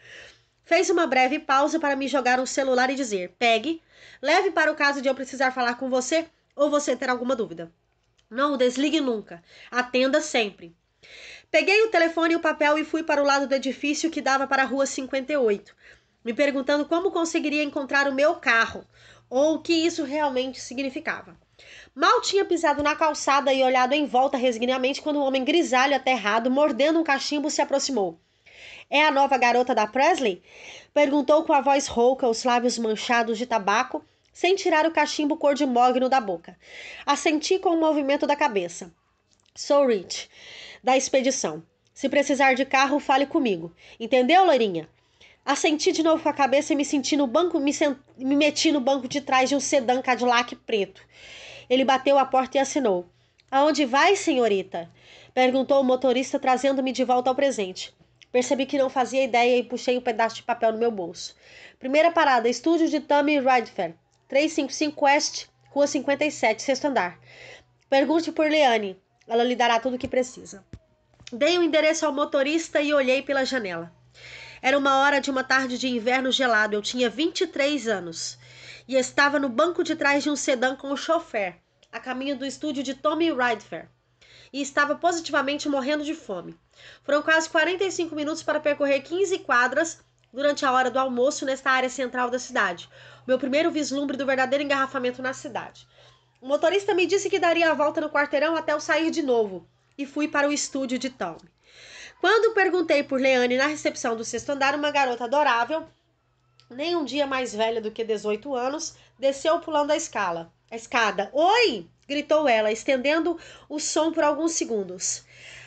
Fez uma breve pausa para me jogar um celular e dizer: Pegue, Leve para o caso de eu precisar falar com você ou você ter alguma dúvida. Não o desligue nunca. Atenda sempre. Peguei o telefone e o papel e fui para o lado do edifício que dava para a rua 58, me perguntando como conseguiria encontrar o meu carro ou o que isso realmente significava. Mal tinha pisado na calçada e olhado em volta resignadamente quando um homem grisalho aterrado, mordendo um cachimbo, se aproximou. É a nova garota da Presley? Perguntou com a voz rouca, os lábios manchados de tabaco, sem tirar o cachimbo cor de mogno da boca. Assenti com o um movimento da cabeça. Sou Rich, da expedição. Se precisar de carro, fale comigo. Entendeu, Loirinha? Assenti de novo com a cabeça e me senti no banco, me, sent... me meti no banco de trás de um sedã Cadillac preto. Ele bateu a porta e assinou. Aonde vai, senhorita? Perguntou o motorista, trazendo-me de volta ao presente. Percebi que não fazia ideia e puxei um pedaço de papel no meu bolso. Primeira parada, estúdio de Tommy Ridfair, 355 West, Rua 57, sexto andar. Pergunte por Leane, ela lhe dará tudo o que precisa. Dei o um endereço ao motorista e olhei pela janela. Era uma hora de uma tarde de inverno gelado, eu tinha 23 anos e estava no banco de trás de um sedã com o chofer, a caminho do estúdio de Tommy Ridfair e estava positivamente morrendo de fome. Foram quase 45 minutos para percorrer 15 quadras durante a hora do almoço nesta área central da cidade. Meu primeiro vislumbre do verdadeiro engarrafamento na cidade. O motorista me disse que daria a volta no quarteirão até eu sair de novo e fui para o estúdio de Tom. Quando perguntei por Leane na recepção do sexto andar, uma garota adorável, nem um dia mais velha do que 18 anos, desceu pulando a escala a escada. Oi! gritou ela, estendendo o som por alguns segundos.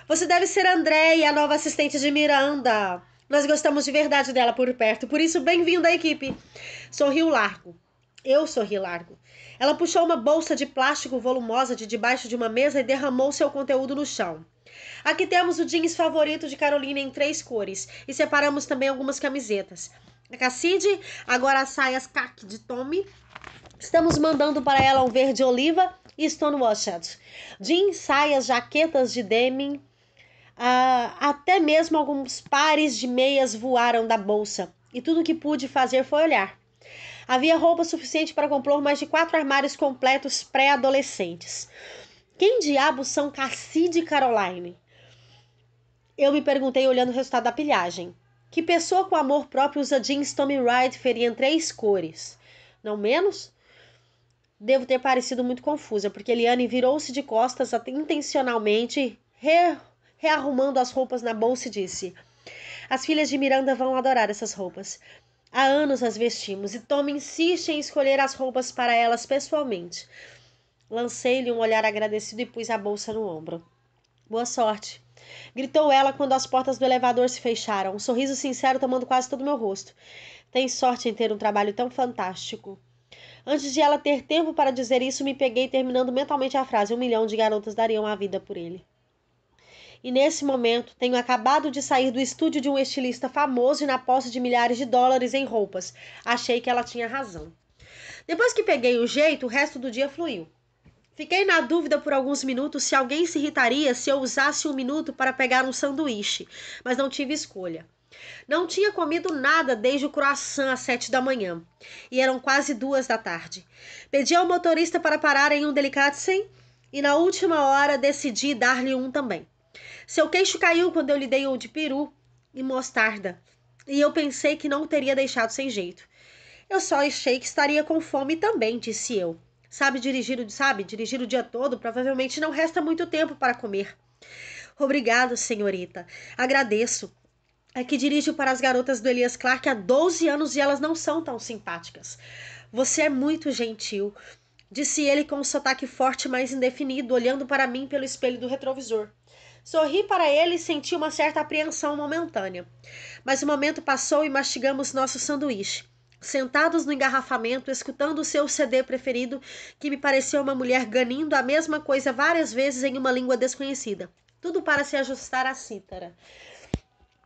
Você deve ser Andréia, a nova assistente de Miranda. Nós gostamos de verdade dela por perto, por isso, bem vindo à equipe. Sorriu largo. Eu sorri largo. Ela puxou uma bolsa de plástico volumosa de debaixo de uma mesa e derramou seu conteúdo no chão. Aqui temos o jeans favorito de Carolina em três cores e separamos também algumas camisetas. A Cassidy, agora as saias caque de Tommy Estamos mandando para ela um verde oliva e stonewashed. Jeans, saias, jaquetas de denim. Uh, até mesmo alguns pares de meias voaram da bolsa. E tudo que pude fazer foi olhar. Havia roupa suficiente para comprar mais de quatro armários completos pré-adolescentes. Quem diabos são Cassidy e Caroline? Eu me perguntei olhando o resultado da pilhagem. Que pessoa com amor próprio usa jeans Tommy Wright feria em três cores? Não menos? Devo ter parecido muito confusa, porque Eliane virou-se de costas intencionalmente, re rearrumando as roupas na bolsa e disse: As filhas de Miranda vão adorar essas roupas. Há anos as vestimos e Tom insiste em escolher as roupas para elas pessoalmente. Lancei-lhe um olhar agradecido e pus a bolsa no ombro. Boa sorte, gritou ela quando as portas do elevador se fecharam, um sorriso sincero tomando quase todo o meu rosto. Tem sorte em ter um trabalho tão fantástico. Antes de ela ter tempo para dizer isso, me peguei terminando mentalmente a frase: um milhão de garotas dariam a vida por ele. E nesse momento, tenho acabado de sair do estúdio de um estilista famoso e na posse de milhares de dólares em roupas. Achei que ela tinha razão. Depois que peguei o jeito, o resto do dia fluiu. Fiquei na dúvida por alguns minutos se alguém se irritaria se eu usasse um minuto para pegar um sanduíche, mas não tive escolha. Não tinha comido nada desde o croissant às sete da manhã, e eram quase duas da tarde. Pedi ao motorista para parar em um delicatessen e na última hora decidi dar-lhe um também. Seu queixo caiu quando eu lhe dei um de peru e mostarda, e eu pensei que não o teria deixado sem jeito. Eu só achei que estaria com fome também, disse eu. Sabe dirigir, sabe dirigir o dia todo, provavelmente não resta muito tempo para comer. Obrigado, senhorita. Agradeço é que dirijo para as garotas do Elias Clark há 12 anos e elas não são tão simpáticas. Você é muito gentil, disse ele com um sotaque forte mas indefinido, olhando para mim pelo espelho do retrovisor. Sorri para ele e senti uma certa apreensão momentânea. Mas o momento passou e mastigamos nosso sanduíche. Sentados no engarrafamento, escutando o seu CD preferido, que me pareceu uma mulher ganindo a mesma coisa várias vezes em uma língua desconhecida. Tudo para se ajustar à cítara.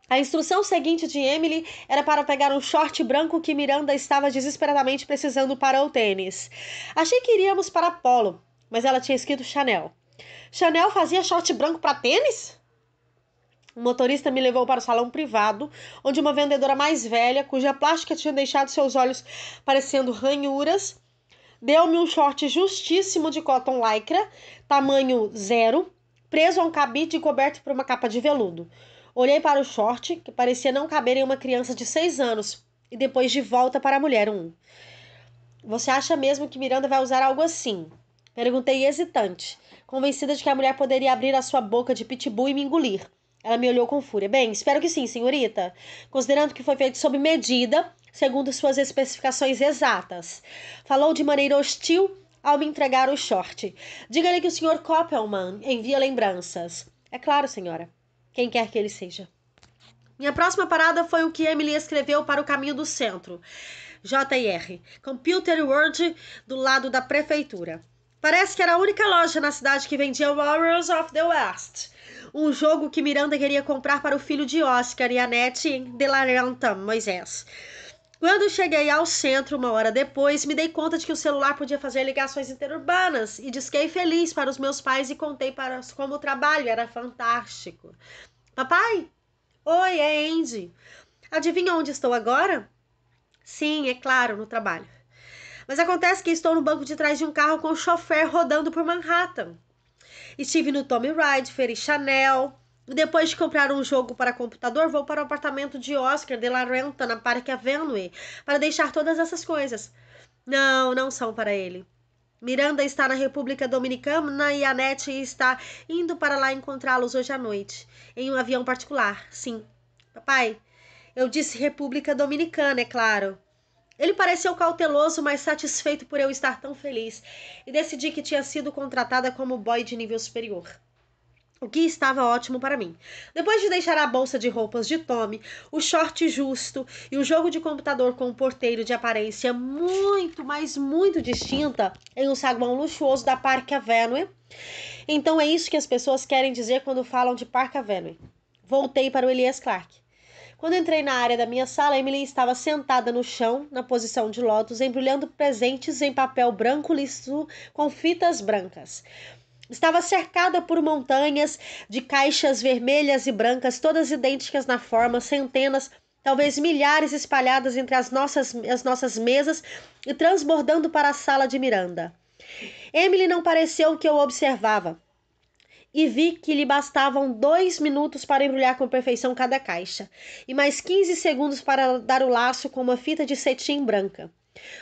A instrução seguinte de Emily era para pegar um short branco que Miranda estava desesperadamente precisando para o tênis. Achei que iríamos para Polo, mas ela tinha escrito Chanel. Chanel fazia short branco para tênis? O motorista me levou para o salão privado, onde uma vendedora mais velha, cuja plástica tinha deixado seus olhos parecendo ranhuras, deu-me um short justíssimo de cotton lycra, tamanho zero, preso a um cabide e coberto por uma capa de veludo. Olhei para o short, que parecia não caber em uma criança de seis anos, e depois de volta para a mulher um. Você acha mesmo que Miranda vai usar algo assim? Perguntei hesitante, convencida de que a mulher poderia abrir a sua boca de pitbull e me engolir. Ela me olhou com fúria. Bem, espero que sim, senhorita. Considerando que foi feito sob medida, segundo suas especificações exatas. Falou de maneira hostil ao me entregar o short. Diga-lhe que o senhor Koppelman envia lembranças. É claro, senhora quem quer que ele seja. Minha próxima parada foi o que Emily escreveu para o Caminho do Centro, JR, Computer World, do lado da prefeitura. Parece que era a única loja na cidade que vendia Warriors of the West, um jogo que Miranda queria comprar para o filho de Oscar e Annette em Delarantam, Moisés. Quando cheguei ao centro, uma hora depois, me dei conta de que o celular podia fazer ligações interurbanas e disquei é feliz para os meus pais e contei para como o trabalho era fantástico. Papai? Oi, é Andy. Adivinha onde estou agora? Sim, é claro, no trabalho. Mas acontece que estou no banco de trás de um carro com o um chofer rodando por Manhattan. Estive no Tommy Ride, Ferry Chanel, depois de comprar um jogo para computador, vou para o apartamento de Oscar de la Renta na Parque Avenue para deixar todas essas coisas. Não, não são para ele. Miranda está na República Dominicana e Anete está indo para lá encontrá-los hoje à noite, em um avião particular. Sim. Papai, eu disse República Dominicana, é claro. Ele pareceu cauteloso, mas satisfeito por eu estar tão feliz, e decidi que tinha sido contratada como boy de nível superior o que estava ótimo para mim. Depois de deixar a bolsa de roupas de Tommy, o short justo e o jogo de computador com um porteiro de aparência muito, mas muito distinta em um saguão luxuoso da Park Avenue. Então é isso que as pessoas querem dizer quando falam de Park Avenue. Voltei para o Elias Clark. Quando entrei na área da minha sala, Emily estava sentada no chão, na posição de lótus, embrulhando presentes em papel branco liso com fitas brancas. Estava cercada por montanhas de caixas vermelhas e brancas, todas idênticas na forma, centenas, talvez milhares espalhadas entre as nossas, as nossas mesas e transbordando para a sala de Miranda. Emily não pareceu o que eu observava e vi que lhe bastavam dois minutos para embrulhar com perfeição cada caixa e mais 15 segundos para dar o laço com uma fita de cetim branca.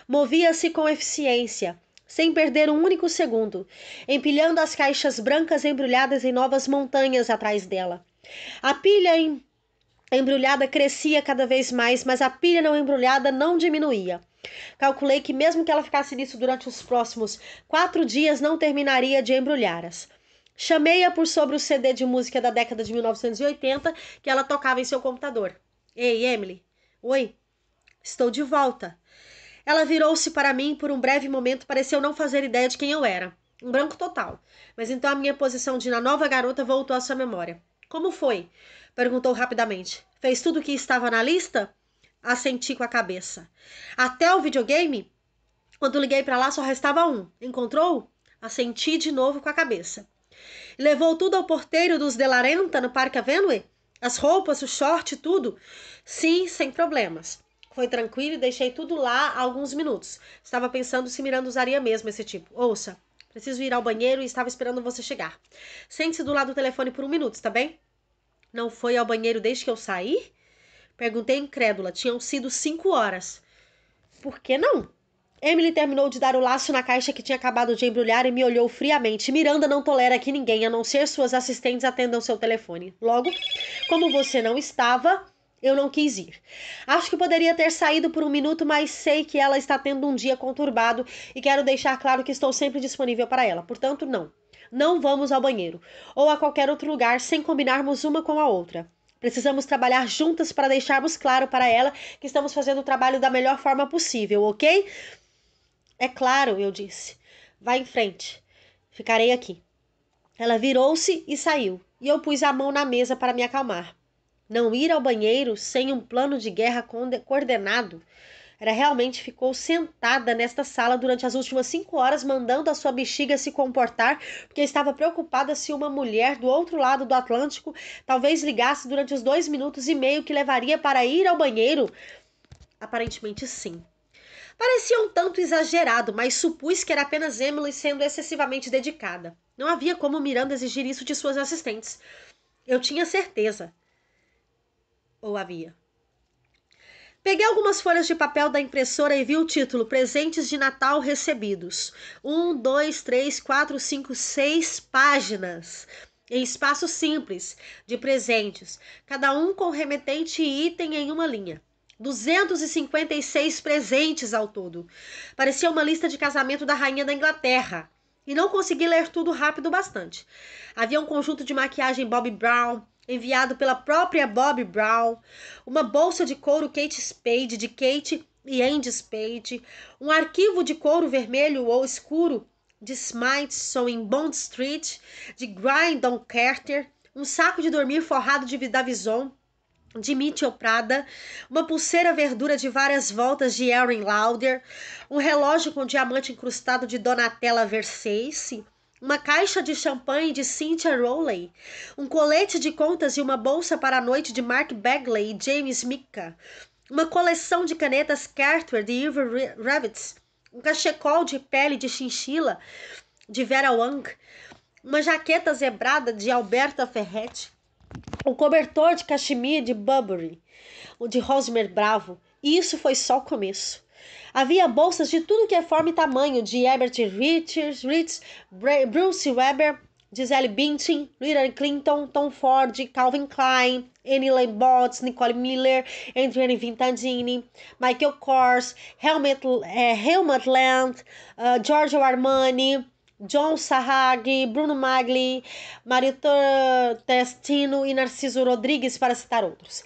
Movia-se com eficiência sem perder um único segundo, empilhando as caixas brancas embrulhadas em novas montanhas atrás dela. A pilha em... embrulhada crescia cada vez mais, mas a pilha não embrulhada não diminuía. Calculei que, mesmo que ela ficasse nisso durante os próximos quatro dias, não terminaria de embrulhar-as. Chamei-a por sobre o CD de música da década de 1980 que ela tocava em seu computador. Ei, Emily. Oi. Estou de volta. Ela virou-se para mim por um breve momento pareceu não fazer ideia de quem eu era. Um branco total. Mas então a minha posição de na nova garota voltou à sua memória. Como foi? Perguntou rapidamente. Fez tudo o que estava na lista? Assenti com a cabeça. Até o videogame? Quando liguei para lá só restava um. Encontrou? Assenti de novo com a cabeça. Levou tudo ao porteiro dos Delarenta no Parque Avenue? As roupas, o short, tudo? Sim, sem problemas. Foi tranquilo e deixei tudo lá há alguns minutos. Estava pensando se Miranda usaria mesmo esse tipo. Ouça, preciso ir ao banheiro e estava esperando você chegar. Sente-se do lado do telefone por um minuto, tá bem? Não foi ao banheiro desde que eu saí? Perguntei incrédula. Tinham sido cinco horas. Por que não? Emily terminou de dar o laço na caixa que tinha acabado de embrulhar e me olhou friamente. Miranda não tolera que ninguém, a não ser suas assistentes, atendam seu telefone. Logo, como você não estava, eu não quis ir. Acho que poderia ter saído por um minuto, mas sei que ela está tendo um dia conturbado e quero deixar claro que estou sempre disponível para ela. Portanto, não. Não vamos ao banheiro ou a qualquer outro lugar sem combinarmos uma com a outra. Precisamos trabalhar juntas para deixarmos claro para ela que estamos fazendo o trabalho da melhor forma possível, ok? É claro, eu disse. Vá em frente. Ficarei aqui. Ela virou-se e saiu, e eu pus a mão na mesa para me acalmar não ir ao banheiro sem um plano de guerra coordenado. Ela realmente ficou sentada nesta sala durante as últimas cinco horas, mandando a sua bexiga se comportar, porque estava preocupada se uma mulher do outro lado do Atlântico talvez ligasse durante os dois minutos e meio que levaria para ir ao banheiro. Aparentemente, sim. Parecia um tanto exagerado, mas supus que era apenas Emily sendo excessivamente dedicada. Não havia como Miranda exigir isso de suas assistentes. Eu tinha certeza ou havia. Peguei algumas folhas de papel da impressora e vi o título: Presentes de Natal Recebidos. Um, dois, três, quatro, cinco, seis páginas. Em espaço simples, de presentes, cada um com remetente e item em uma linha. 256 presentes ao todo. Parecia uma lista de casamento da rainha da Inglaterra. E não consegui ler tudo rápido bastante. Havia um conjunto de maquiagem Bob Brown, enviado pela própria Bob Brown, uma bolsa de couro Kate Spade de Kate e Andy Spade, um arquivo de couro vermelho ou escuro de Smiteson em Bond Street, de Grindon Carter, um saco de dormir forrado de Davison, de Mitchell Prada, uma pulseira verdura de várias voltas de Erin Lauder, um relógio com diamante incrustado de Donatella Versace, uma caixa de champanhe de Cynthia Rowley, um colete de contas e uma bolsa para a noite de Mark Bagley e James Mika, uma coleção de canetas Cartwright de Ivor Rabbits, um cachecol de pele de chinchila de Vera Wang, uma jaqueta zebrada de Alberta Ferretti, um cobertor de cachemira de Burberry, de Rosmer Bravo, e isso foi só o começo. Havia bolsas de tudo que é forma e tamanho, de Herbert Richards, Bruce Weber, Gisele Bündchen, Hillary Clinton, Tom Ford, Calvin Klein, Annie Lambots, Nicole Miller, Adrienne Vintagini, Michael Kors, Helmut, eh, Helmut Land, uh, eh, Giorgio Armani, John Sahagi, Bruno Magli, Marito Testino e Narciso Rodrigues, para citar outros.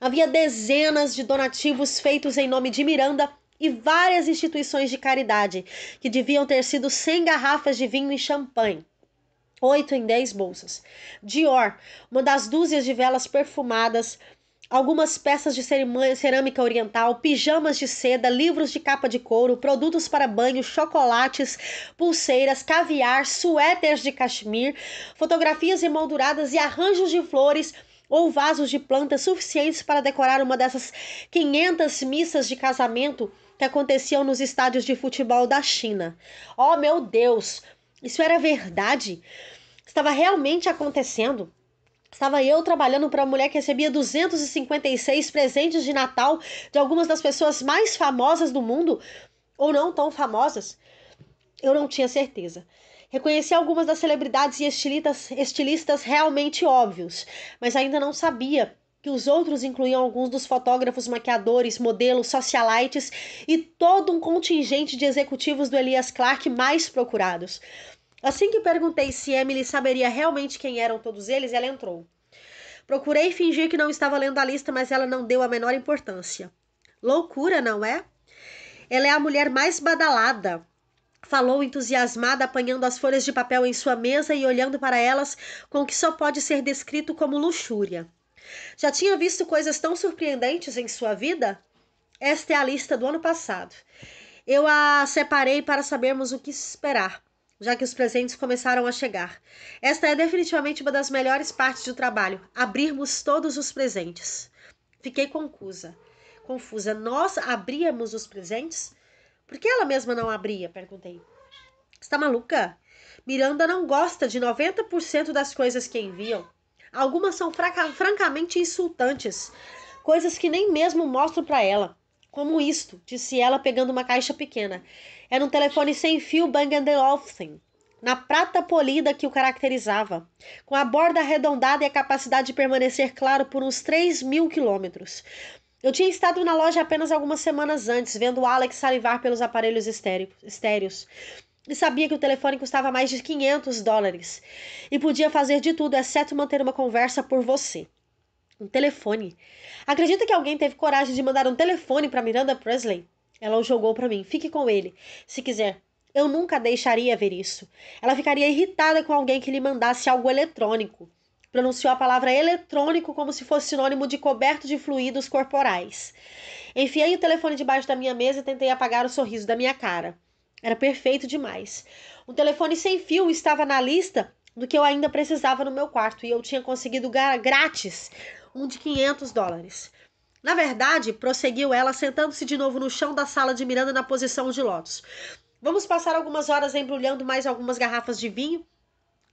Havia dezenas de donativos feitos em nome de Miranda e várias instituições de caridade, que deviam ter sido 100 garrafas de vinho e champanhe. 8 em 10 bolsas. Dior, uma das dúzias de velas perfumadas, algumas peças de cerâmica oriental, pijamas de seda, livros de capa de couro, produtos para banho, chocolates, pulseiras, caviar, suéteres de cachemir, fotografias emolduradas e arranjos de flores ou vasos de plantas suficientes para decorar uma dessas 500 missas de casamento que aconteciam nos estádios de futebol da China. Oh, meu Deus! Isso era verdade? Estava realmente acontecendo? Estava eu trabalhando para uma mulher que recebia 256 presentes de Natal de algumas das pessoas mais famosas do mundo, ou não tão famosas? Eu não tinha certeza. Reconheci algumas das celebridades e estilistas, estilistas realmente óbvios, mas ainda não sabia que os outros incluíam alguns dos fotógrafos, maquiadores, modelos, socialites e todo um contingente de executivos do Elias Clark mais procurados. Assim que perguntei se Emily saberia realmente quem eram todos eles, ela entrou. Procurei fingir que não estava lendo a lista, mas ela não deu a menor importância. Loucura, não é? Ela é a mulher mais badalada. Falou entusiasmada, apanhando as folhas de papel em sua mesa e olhando para elas com o que só pode ser descrito como luxúria. Já tinha visto coisas tão surpreendentes em sua vida? Esta é a lista do ano passado. Eu a separei para sabermos o que esperar, já que os presentes começaram a chegar. Esta é definitivamente uma das melhores partes do trabalho: abrirmos todos os presentes. Fiquei confusa. Confusa. Nós abríamos os presentes? Por que ela mesma não abria? Perguntei. Está maluca? Miranda não gosta de 90% das coisas que enviam. Algumas são fraca, francamente insultantes, coisas que nem mesmo mostro para ela. Como isto, disse ela pegando uma caixa pequena. Era um telefone sem fio Bang Olufsen, na prata polida que o caracterizava, com a borda arredondada e a capacidade de permanecer claro por uns 3 mil quilômetros. Eu tinha estado na loja apenas algumas semanas antes, vendo Alex salivar pelos aparelhos estéreos e sabia que o telefone custava mais de 500 dólares e podia fazer de tudo exceto é manter uma conversa por você. Um telefone. Acredita que alguém teve coragem de mandar um telefone para Miranda Presley? Ela o jogou para mim. Fique com ele, se quiser. Eu nunca deixaria ver isso. Ela ficaria irritada com alguém que lhe mandasse algo eletrônico. Pronunciou a palavra eletrônico como se fosse sinônimo de coberto de fluidos corporais. Enfiei o telefone debaixo da minha mesa e tentei apagar o sorriso da minha cara. Era perfeito demais. Um telefone sem fio estava na lista do que eu ainda precisava no meu quarto e eu tinha conseguido grátis um de 500 dólares. Na verdade, prosseguiu ela, sentando-se de novo no chão da sala de Miranda na posição de lótus. Vamos passar algumas horas embrulhando mais algumas garrafas de vinho.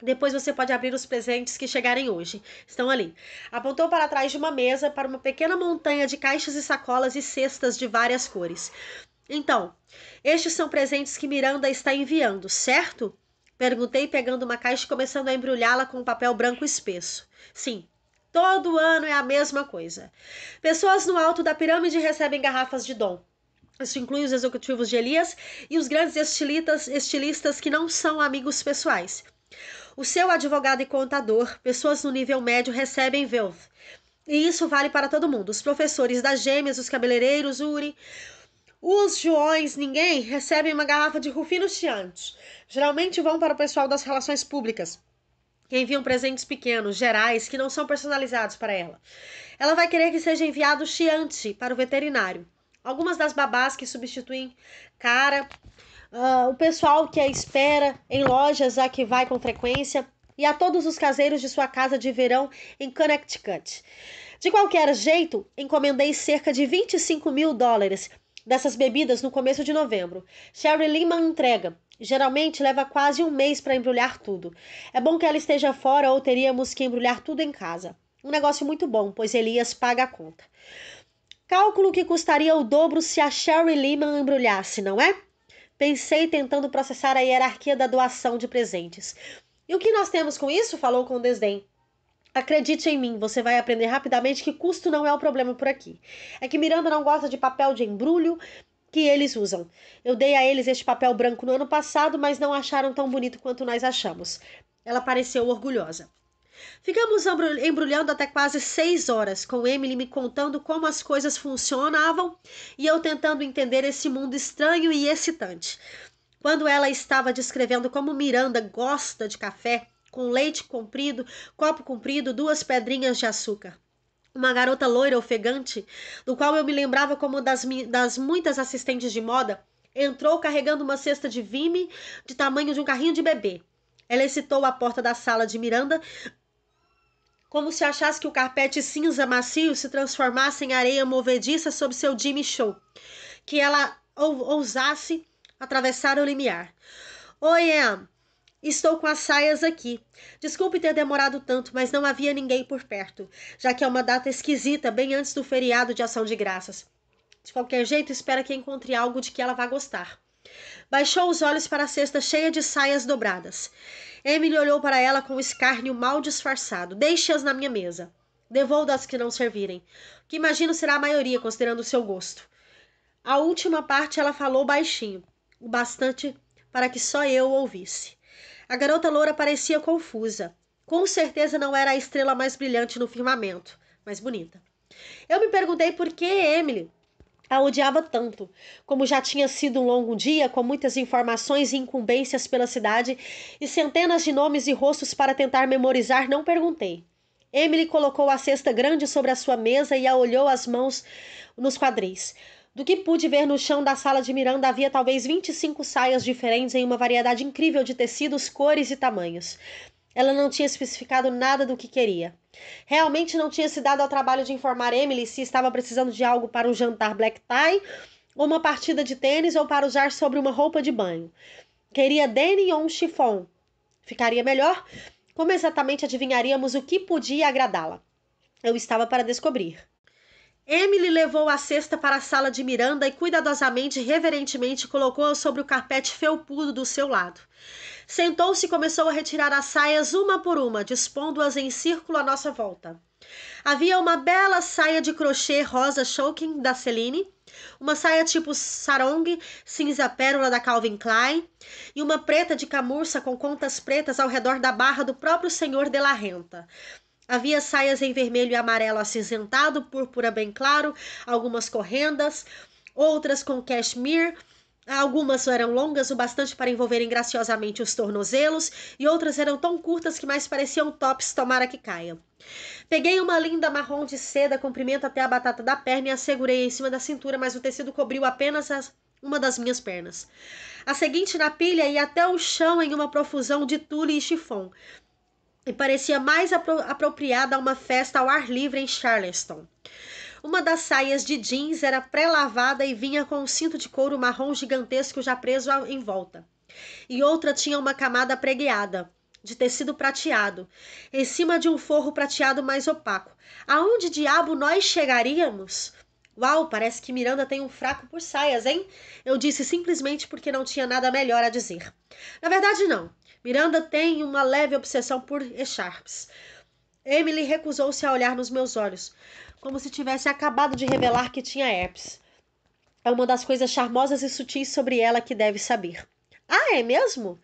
Depois você pode abrir os presentes que chegarem hoje. Estão ali. Apontou para trás de uma mesa para uma pequena montanha de caixas e sacolas e cestas de várias cores. Então, estes são presentes que Miranda está enviando, certo? Perguntei, pegando uma caixa e começando a embrulhá-la com um papel branco espesso. Sim, todo ano é a mesma coisa. Pessoas no alto da pirâmide recebem garrafas de dom. Isso inclui os executivos de Elias e os grandes estilitas, estilistas que não são amigos pessoais. O seu advogado e contador, pessoas no nível médio recebem Velth. E isso vale para todo mundo: os professores das gêmeas, os cabeleireiros, Uri, os Joões Ninguém recebem uma garrafa de Rufino Chianti. Geralmente vão para o pessoal das relações públicas, que enviam presentes pequenos, gerais, que não são personalizados para ela. Ela vai querer que seja enviado Chianti para o veterinário. Algumas das babás que substituem cara, uh, o pessoal que a espera em lojas a que vai com frequência e a todos os caseiros de sua casa de verão em Connecticut. De qualquer jeito, encomendei cerca de 25 mil dólares dessas bebidas no começo de novembro. Sherry Lima entrega. Geralmente leva quase um mês para embrulhar tudo. É bom que ela esteja fora ou teríamos que embrulhar tudo em casa. Um negócio muito bom, pois Elias paga a conta. Cálculo que custaria o dobro se a Sherry Lima embrulhasse, não é? Pensei tentando processar a hierarquia da doação de presentes. E o que nós temos com isso? Falou com desdém. Acredite em mim, você vai aprender rapidamente que custo não é o problema por aqui. É que Miranda não gosta de papel de embrulho que eles usam. Eu dei a eles este papel branco no ano passado, mas não acharam tão bonito quanto nós achamos. Ela pareceu orgulhosa. Ficamos embrulhando até quase seis horas, com Emily me contando como as coisas funcionavam e eu tentando entender esse mundo estranho e excitante. Quando ela estava descrevendo como Miranda gosta de café, com leite comprido, copo comprido, duas pedrinhas de açúcar. Uma garota loira ofegante, do qual eu me lembrava como das, das muitas assistentes de moda, entrou carregando uma cesta de vime de tamanho de um carrinho de bebê. Ela excitou a porta da sala de Miranda como se achasse que o carpete cinza macio se transformasse em areia movediça sob seu Jimmy Show, que ela ousasse atravessar o limiar. Oi, Em, Estou com as saias aqui. Desculpe ter demorado tanto, mas não havia ninguém por perto, já que é uma data esquisita, bem antes do feriado de Ação de Graças. De qualquer jeito, espera que encontre algo de que ela vá gostar. Baixou os olhos para a cesta cheia de saias dobradas. Emily olhou para ela com um escárnio mal disfarçado. Deixe-as na minha mesa. Devolvo as que não servirem, que imagino será a maioria, considerando o seu gosto. A última parte ela falou baixinho, o bastante para que só eu ouvisse. A garota loura parecia confusa. Com certeza não era a estrela mais brilhante no firmamento, mas bonita. Eu me perguntei por que Emily a odiava tanto. Como já tinha sido um longo dia, com muitas informações e incumbências pela cidade e centenas de nomes e rostos para tentar memorizar, não perguntei. Emily colocou a cesta grande sobre a sua mesa e a olhou as mãos nos quadris. Do que pude ver no chão da sala de Miranda havia talvez 25 saias diferentes em uma variedade incrível de tecidos, cores e tamanhos. Ela não tinha especificado nada do que queria. Realmente não tinha se dado ao trabalho de informar Emily se estava precisando de algo para um jantar black tie, ou uma partida de tênis ou para usar sobre uma roupa de banho. Queria denim ou um chifão. Ficaria melhor? Como exatamente adivinharíamos o que podia agradá-la? Eu estava para descobrir. Emily levou a cesta para a sala de Miranda e cuidadosamente e reverentemente colocou-a sobre o carpete felpudo do seu lado. Sentou-se e começou a retirar as saias uma por uma, dispondo-as em círculo à nossa volta. Havia uma bela saia de crochê rosa choking da Celine, uma saia tipo sarong, cinza pérola da Calvin Klein e uma preta de camurça com contas pretas ao redor da barra do próprio senhor de la Renta. Havia saias em vermelho e amarelo acinzentado, púrpura bem claro, algumas correndas, outras com cashmere. Algumas eram longas o bastante para envolverem graciosamente os tornozelos, e outras eram tão curtas que mais pareciam tops, tomara que caia. Peguei uma linda marrom de seda, comprimento até a batata da perna e a segurei em cima da cintura, mas o tecido cobriu apenas as, uma das minhas pernas. A seguinte na pilha ia até o chão em uma profusão de tule e chiffon e parecia mais apro apropriada a uma festa ao ar livre em Charleston. Uma das saias de jeans era pré-lavada e vinha com um cinto de couro marrom gigantesco já preso em volta. E outra tinha uma camada pregueada, de tecido prateado, em cima de um forro prateado mais opaco. Aonde diabo nós chegaríamos? Uau, parece que Miranda tem um fraco por saias, hein? Eu disse simplesmente porque não tinha nada melhor a dizer. Na verdade, não. Miranda tem uma leve obsessão por echarpes. Emily recusou-se a olhar nos meus olhos, como se tivesse acabado de revelar que tinha herpes. É uma das coisas charmosas e sutis sobre ela que deve saber. Ah, é mesmo?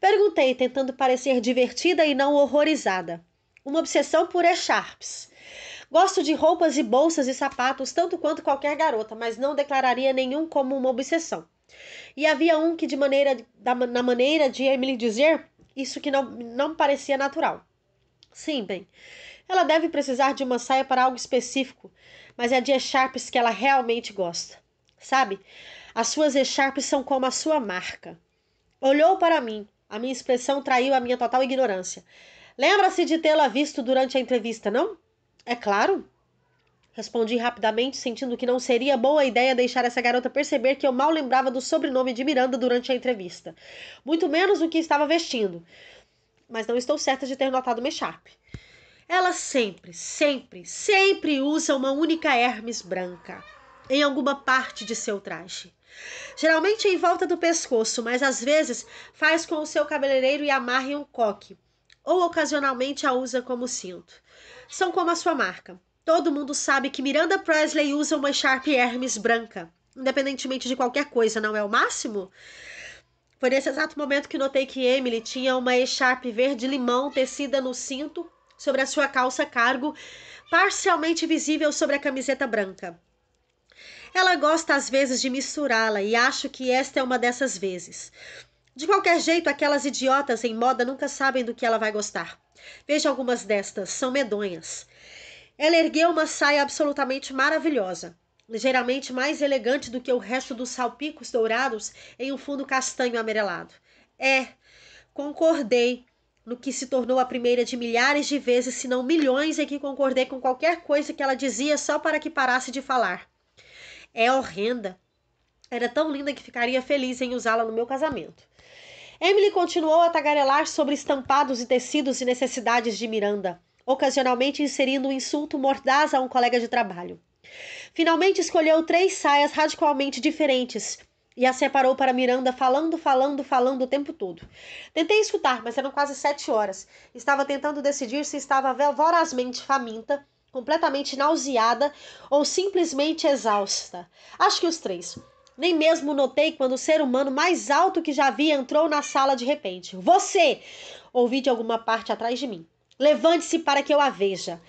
Perguntei, tentando parecer divertida e não horrorizada. Uma obsessão por echarpes. Gosto de roupas e bolsas e sapatos tanto quanto qualquer garota, mas não declararia nenhum como uma obsessão. E havia um que, de maneira, da, na maneira de Emily dizer, isso que não, não parecia natural. Sim, bem, ela deve precisar de uma saia para algo específico, mas é de echarpes que ela realmente gosta. Sabe? As suas echarpes são como a sua marca. Olhou para mim. A minha expressão traiu a minha total ignorância. Lembra-se de tê-la visto durante a entrevista, não? É claro, Respondi rapidamente, sentindo que não seria boa ideia deixar essa garota perceber que eu mal lembrava do sobrenome de Miranda durante a entrevista, muito menos o que estava vestindo. Mas não estou certa de ter notado o Mecharp. Ela sempre, sempre, sempre usa uma única Hermes branca em alguma parte de seu traje. Geralmente em volta do pescoço, mas às vezes faz com o seu cabeleireiro e amarre um coque, ou ocasionalmente a usa como cinto são como a sua marca. Todo mundo sabe que Miranda Presley usa uma Sharp Hermes branca, independentemente de qualquer coisa, não é o máximo? Foi nesse exato momento que notei que Emily tinha uma Sharp verde limão tecida no cinto sobre a sua calça cargo, parcialmente visível sobre a camiseta branca. Ela gosta às vezes de misturá-la e acho que esta é uma dessas vezes. De qualquer jeito, aquelas idiotas em moda nunca sabem do que ela vai gostar. Veja algumas destas, são medonhas. Ela ergueu uma saia absolutamente maravilhosa, ligeiramente mais elegante do que o resto dos salpicos dourados em um fundo castanho amarelado. É, concordei no que se tornou a primeira de milhares de vezes, se não milhões, em que concordei com qualquer coisa que ela dizia só para que parasse de falar. É horrenda. Era tão linda que ficaria feliz em usá-la no meu casamento. Emily continuou a tagarelar sobre estampados e tecidos e necessidades de Miranda, ocasionalmente inserindo um insulto mordaz a um colega de trabalho. Finalmente escolheu três saias radicalmente diferentes e a separou para Miranda, falando, falando, falando o tempo todo. Tentei escutar, mas eram quase sete horas. Estava tentando decidir se estava vorazmente faminta, completamente nauseada ou simplesmente exausta. Acho que os três. Nem mesmo notei quando o ser humano mais alto que já vi entrou na sala de repente. Você! Ouvi de alguma parte atrás de mim. Levante-se para que eu a veja.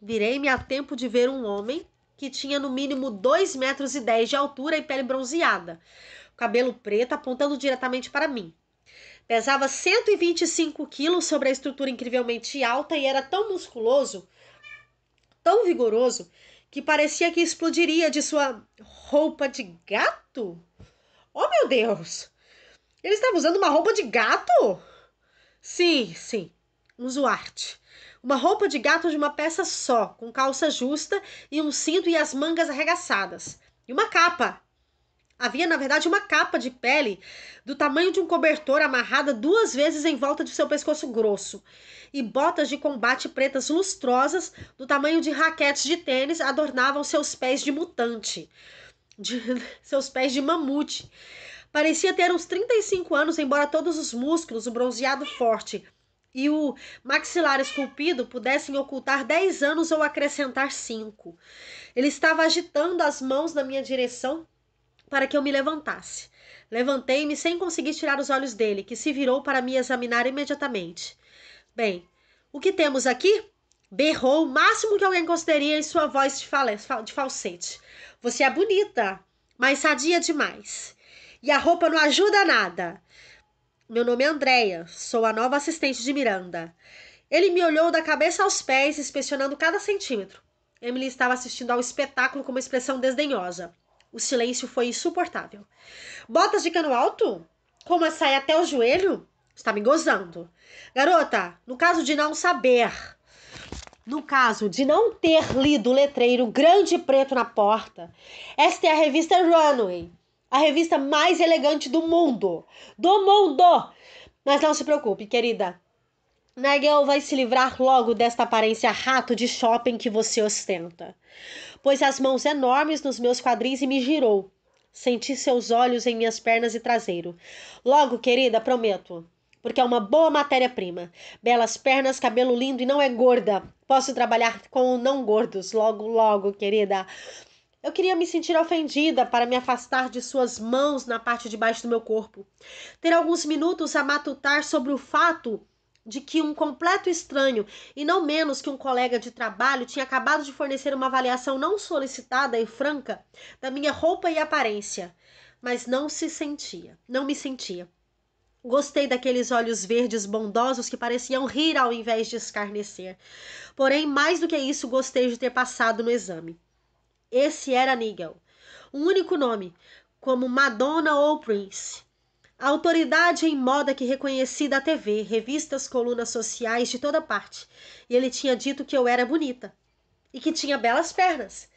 Virei-me a tempo de ver um homem que tinha no mínimo 2,10 metros e dez de altura e pele bronzeada, cabelo preto apontando diretamente para mim. Pesava 125 quilos sobre a estrutura incrivelmente alta e era tão musculoso, tão vigoroso, que parecia que explodiria de sua roupa de gato? Oh, meu Deus! Ele estava usando uma roupa de gato? Sim, sim, um zuarte. Uma roupa de gato de uma peça só, com calça justa e um cinto e as mangas arregaçadas. E uma capa, Havia, na verdade, uma capa de pele do tamanho de um cobertor amarrada duas vezes em volta de seu pescoço grosso, e botas de combate pretas lustrosas do tamanho de raquetes de tênis adornavam seus pés de mutante, de, seus pés de mamute. Parecia ter uns 35 anos, embora todos os músculos, o bronzeado forte e o maxilar esculpido pudessem ocultar 10 anos ou acrescentar 5. Ele estava agitando as mãos na minha direção para que eu me levantasse. Levantei-me sem conseguir tirar os olhos dele, que se virou para me examinar imediatamente. Bem, o que temos aqui? Berrou o máximo que alguém consideraria em sua voz de, fal de falsete. Você é bonita, mas sadia demais. E a roupa não ajuda nada. Meu nome é Andréia, sou a nova assistente de Miranda. Ele me olhou da cabeça aos pés, inspecionando cada centímetro. Emily estava assistindo ao espetáculo com uma expressão desdenhosa. O silêncio foi insuportável. Botas de cano alto? Com a saia até o joelho? Está me gozando. Garota, no caso de não saber, no caso de não ter lido o letreiro grande preto na porta, esta é a revista Runway, a revista mais elegante do mundo. Do mundo! Mas não se preocupe, querida. Nagel vai se livrar logo desta aparência rato de shopping que você ostenta pôs as mãos enormes nos meus quadris e me girou. Senti seus olhos em minhas pernas e traseiro. Logo, querida, prometo. Porque é uma boa matéria-prima. Belas pernas, cabelo lindo e não é gorda. Posso trabalhar com não gordos. Logo, logo, querida. Eu queria me sentir ofendida para me afastar de suas mãos na parte de baixo do meu corpo. Ter alguns minutos a matutar sobre o fato de que um completo estranho, e não menos que um colega de trabalho, tinha acabado de fornecer uma avaliação não solicitada e franca da minha roupa e aparência, mas não se sentia, não me sentia. Gostei daqueles olhos verdes bondosos que pareciam rir ao invés de escarnecer. Porém, mais do que isso, gostei de ter passado no exame. Esse era Nigel. Um único nome, como Madonna ou Prince. A autoridade em moda que reconheci da TV, revistas, colunas sociais, de toda parte. E ele tinha dito que eu era bonita. E que tinha belas pernas.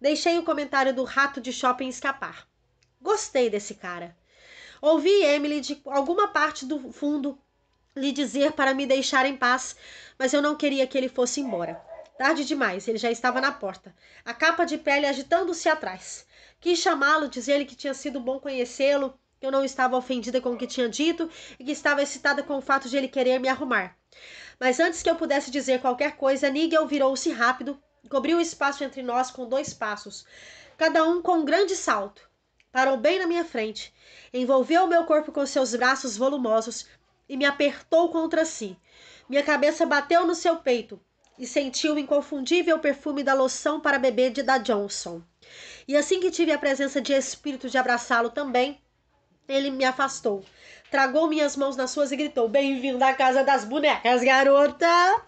Deixei o comentário do rato de shopping escapar. Gostei desse cara. Ouvi Emily de alguma parte do fundo lhe dizer para me deixar em paz, mas eu não queria que ele fosse embora. Tarde demais, ele já estava na porta, a capa de pele agitando-se atrás. Quis chamá-lo, dizer-lhe que tinha sido bom conhecê-lo, eu não estava ofendida com o que tinha dito e que estava excitada com o fato de ele querer me arrumar. Mas antes que eu pudesse dizer qualquer coisa, Nigel virou-se rápido, cobriu o espaço entre nós com dois passos, cada um com um grande salto. Parou bem na minha frente, envolveu meu corpo com seus braços volumosos e me apertou contra si. Minha cabeça bateu no seu peito e senti o inconfundível perfume da loção para bebê de da Johnson. E assim que tive a presença de espírito de abraçá-lo também, ele me afastou, tragou minhas mãos nas suas e gritou: Bem-vindo à casa das bonecas, garota!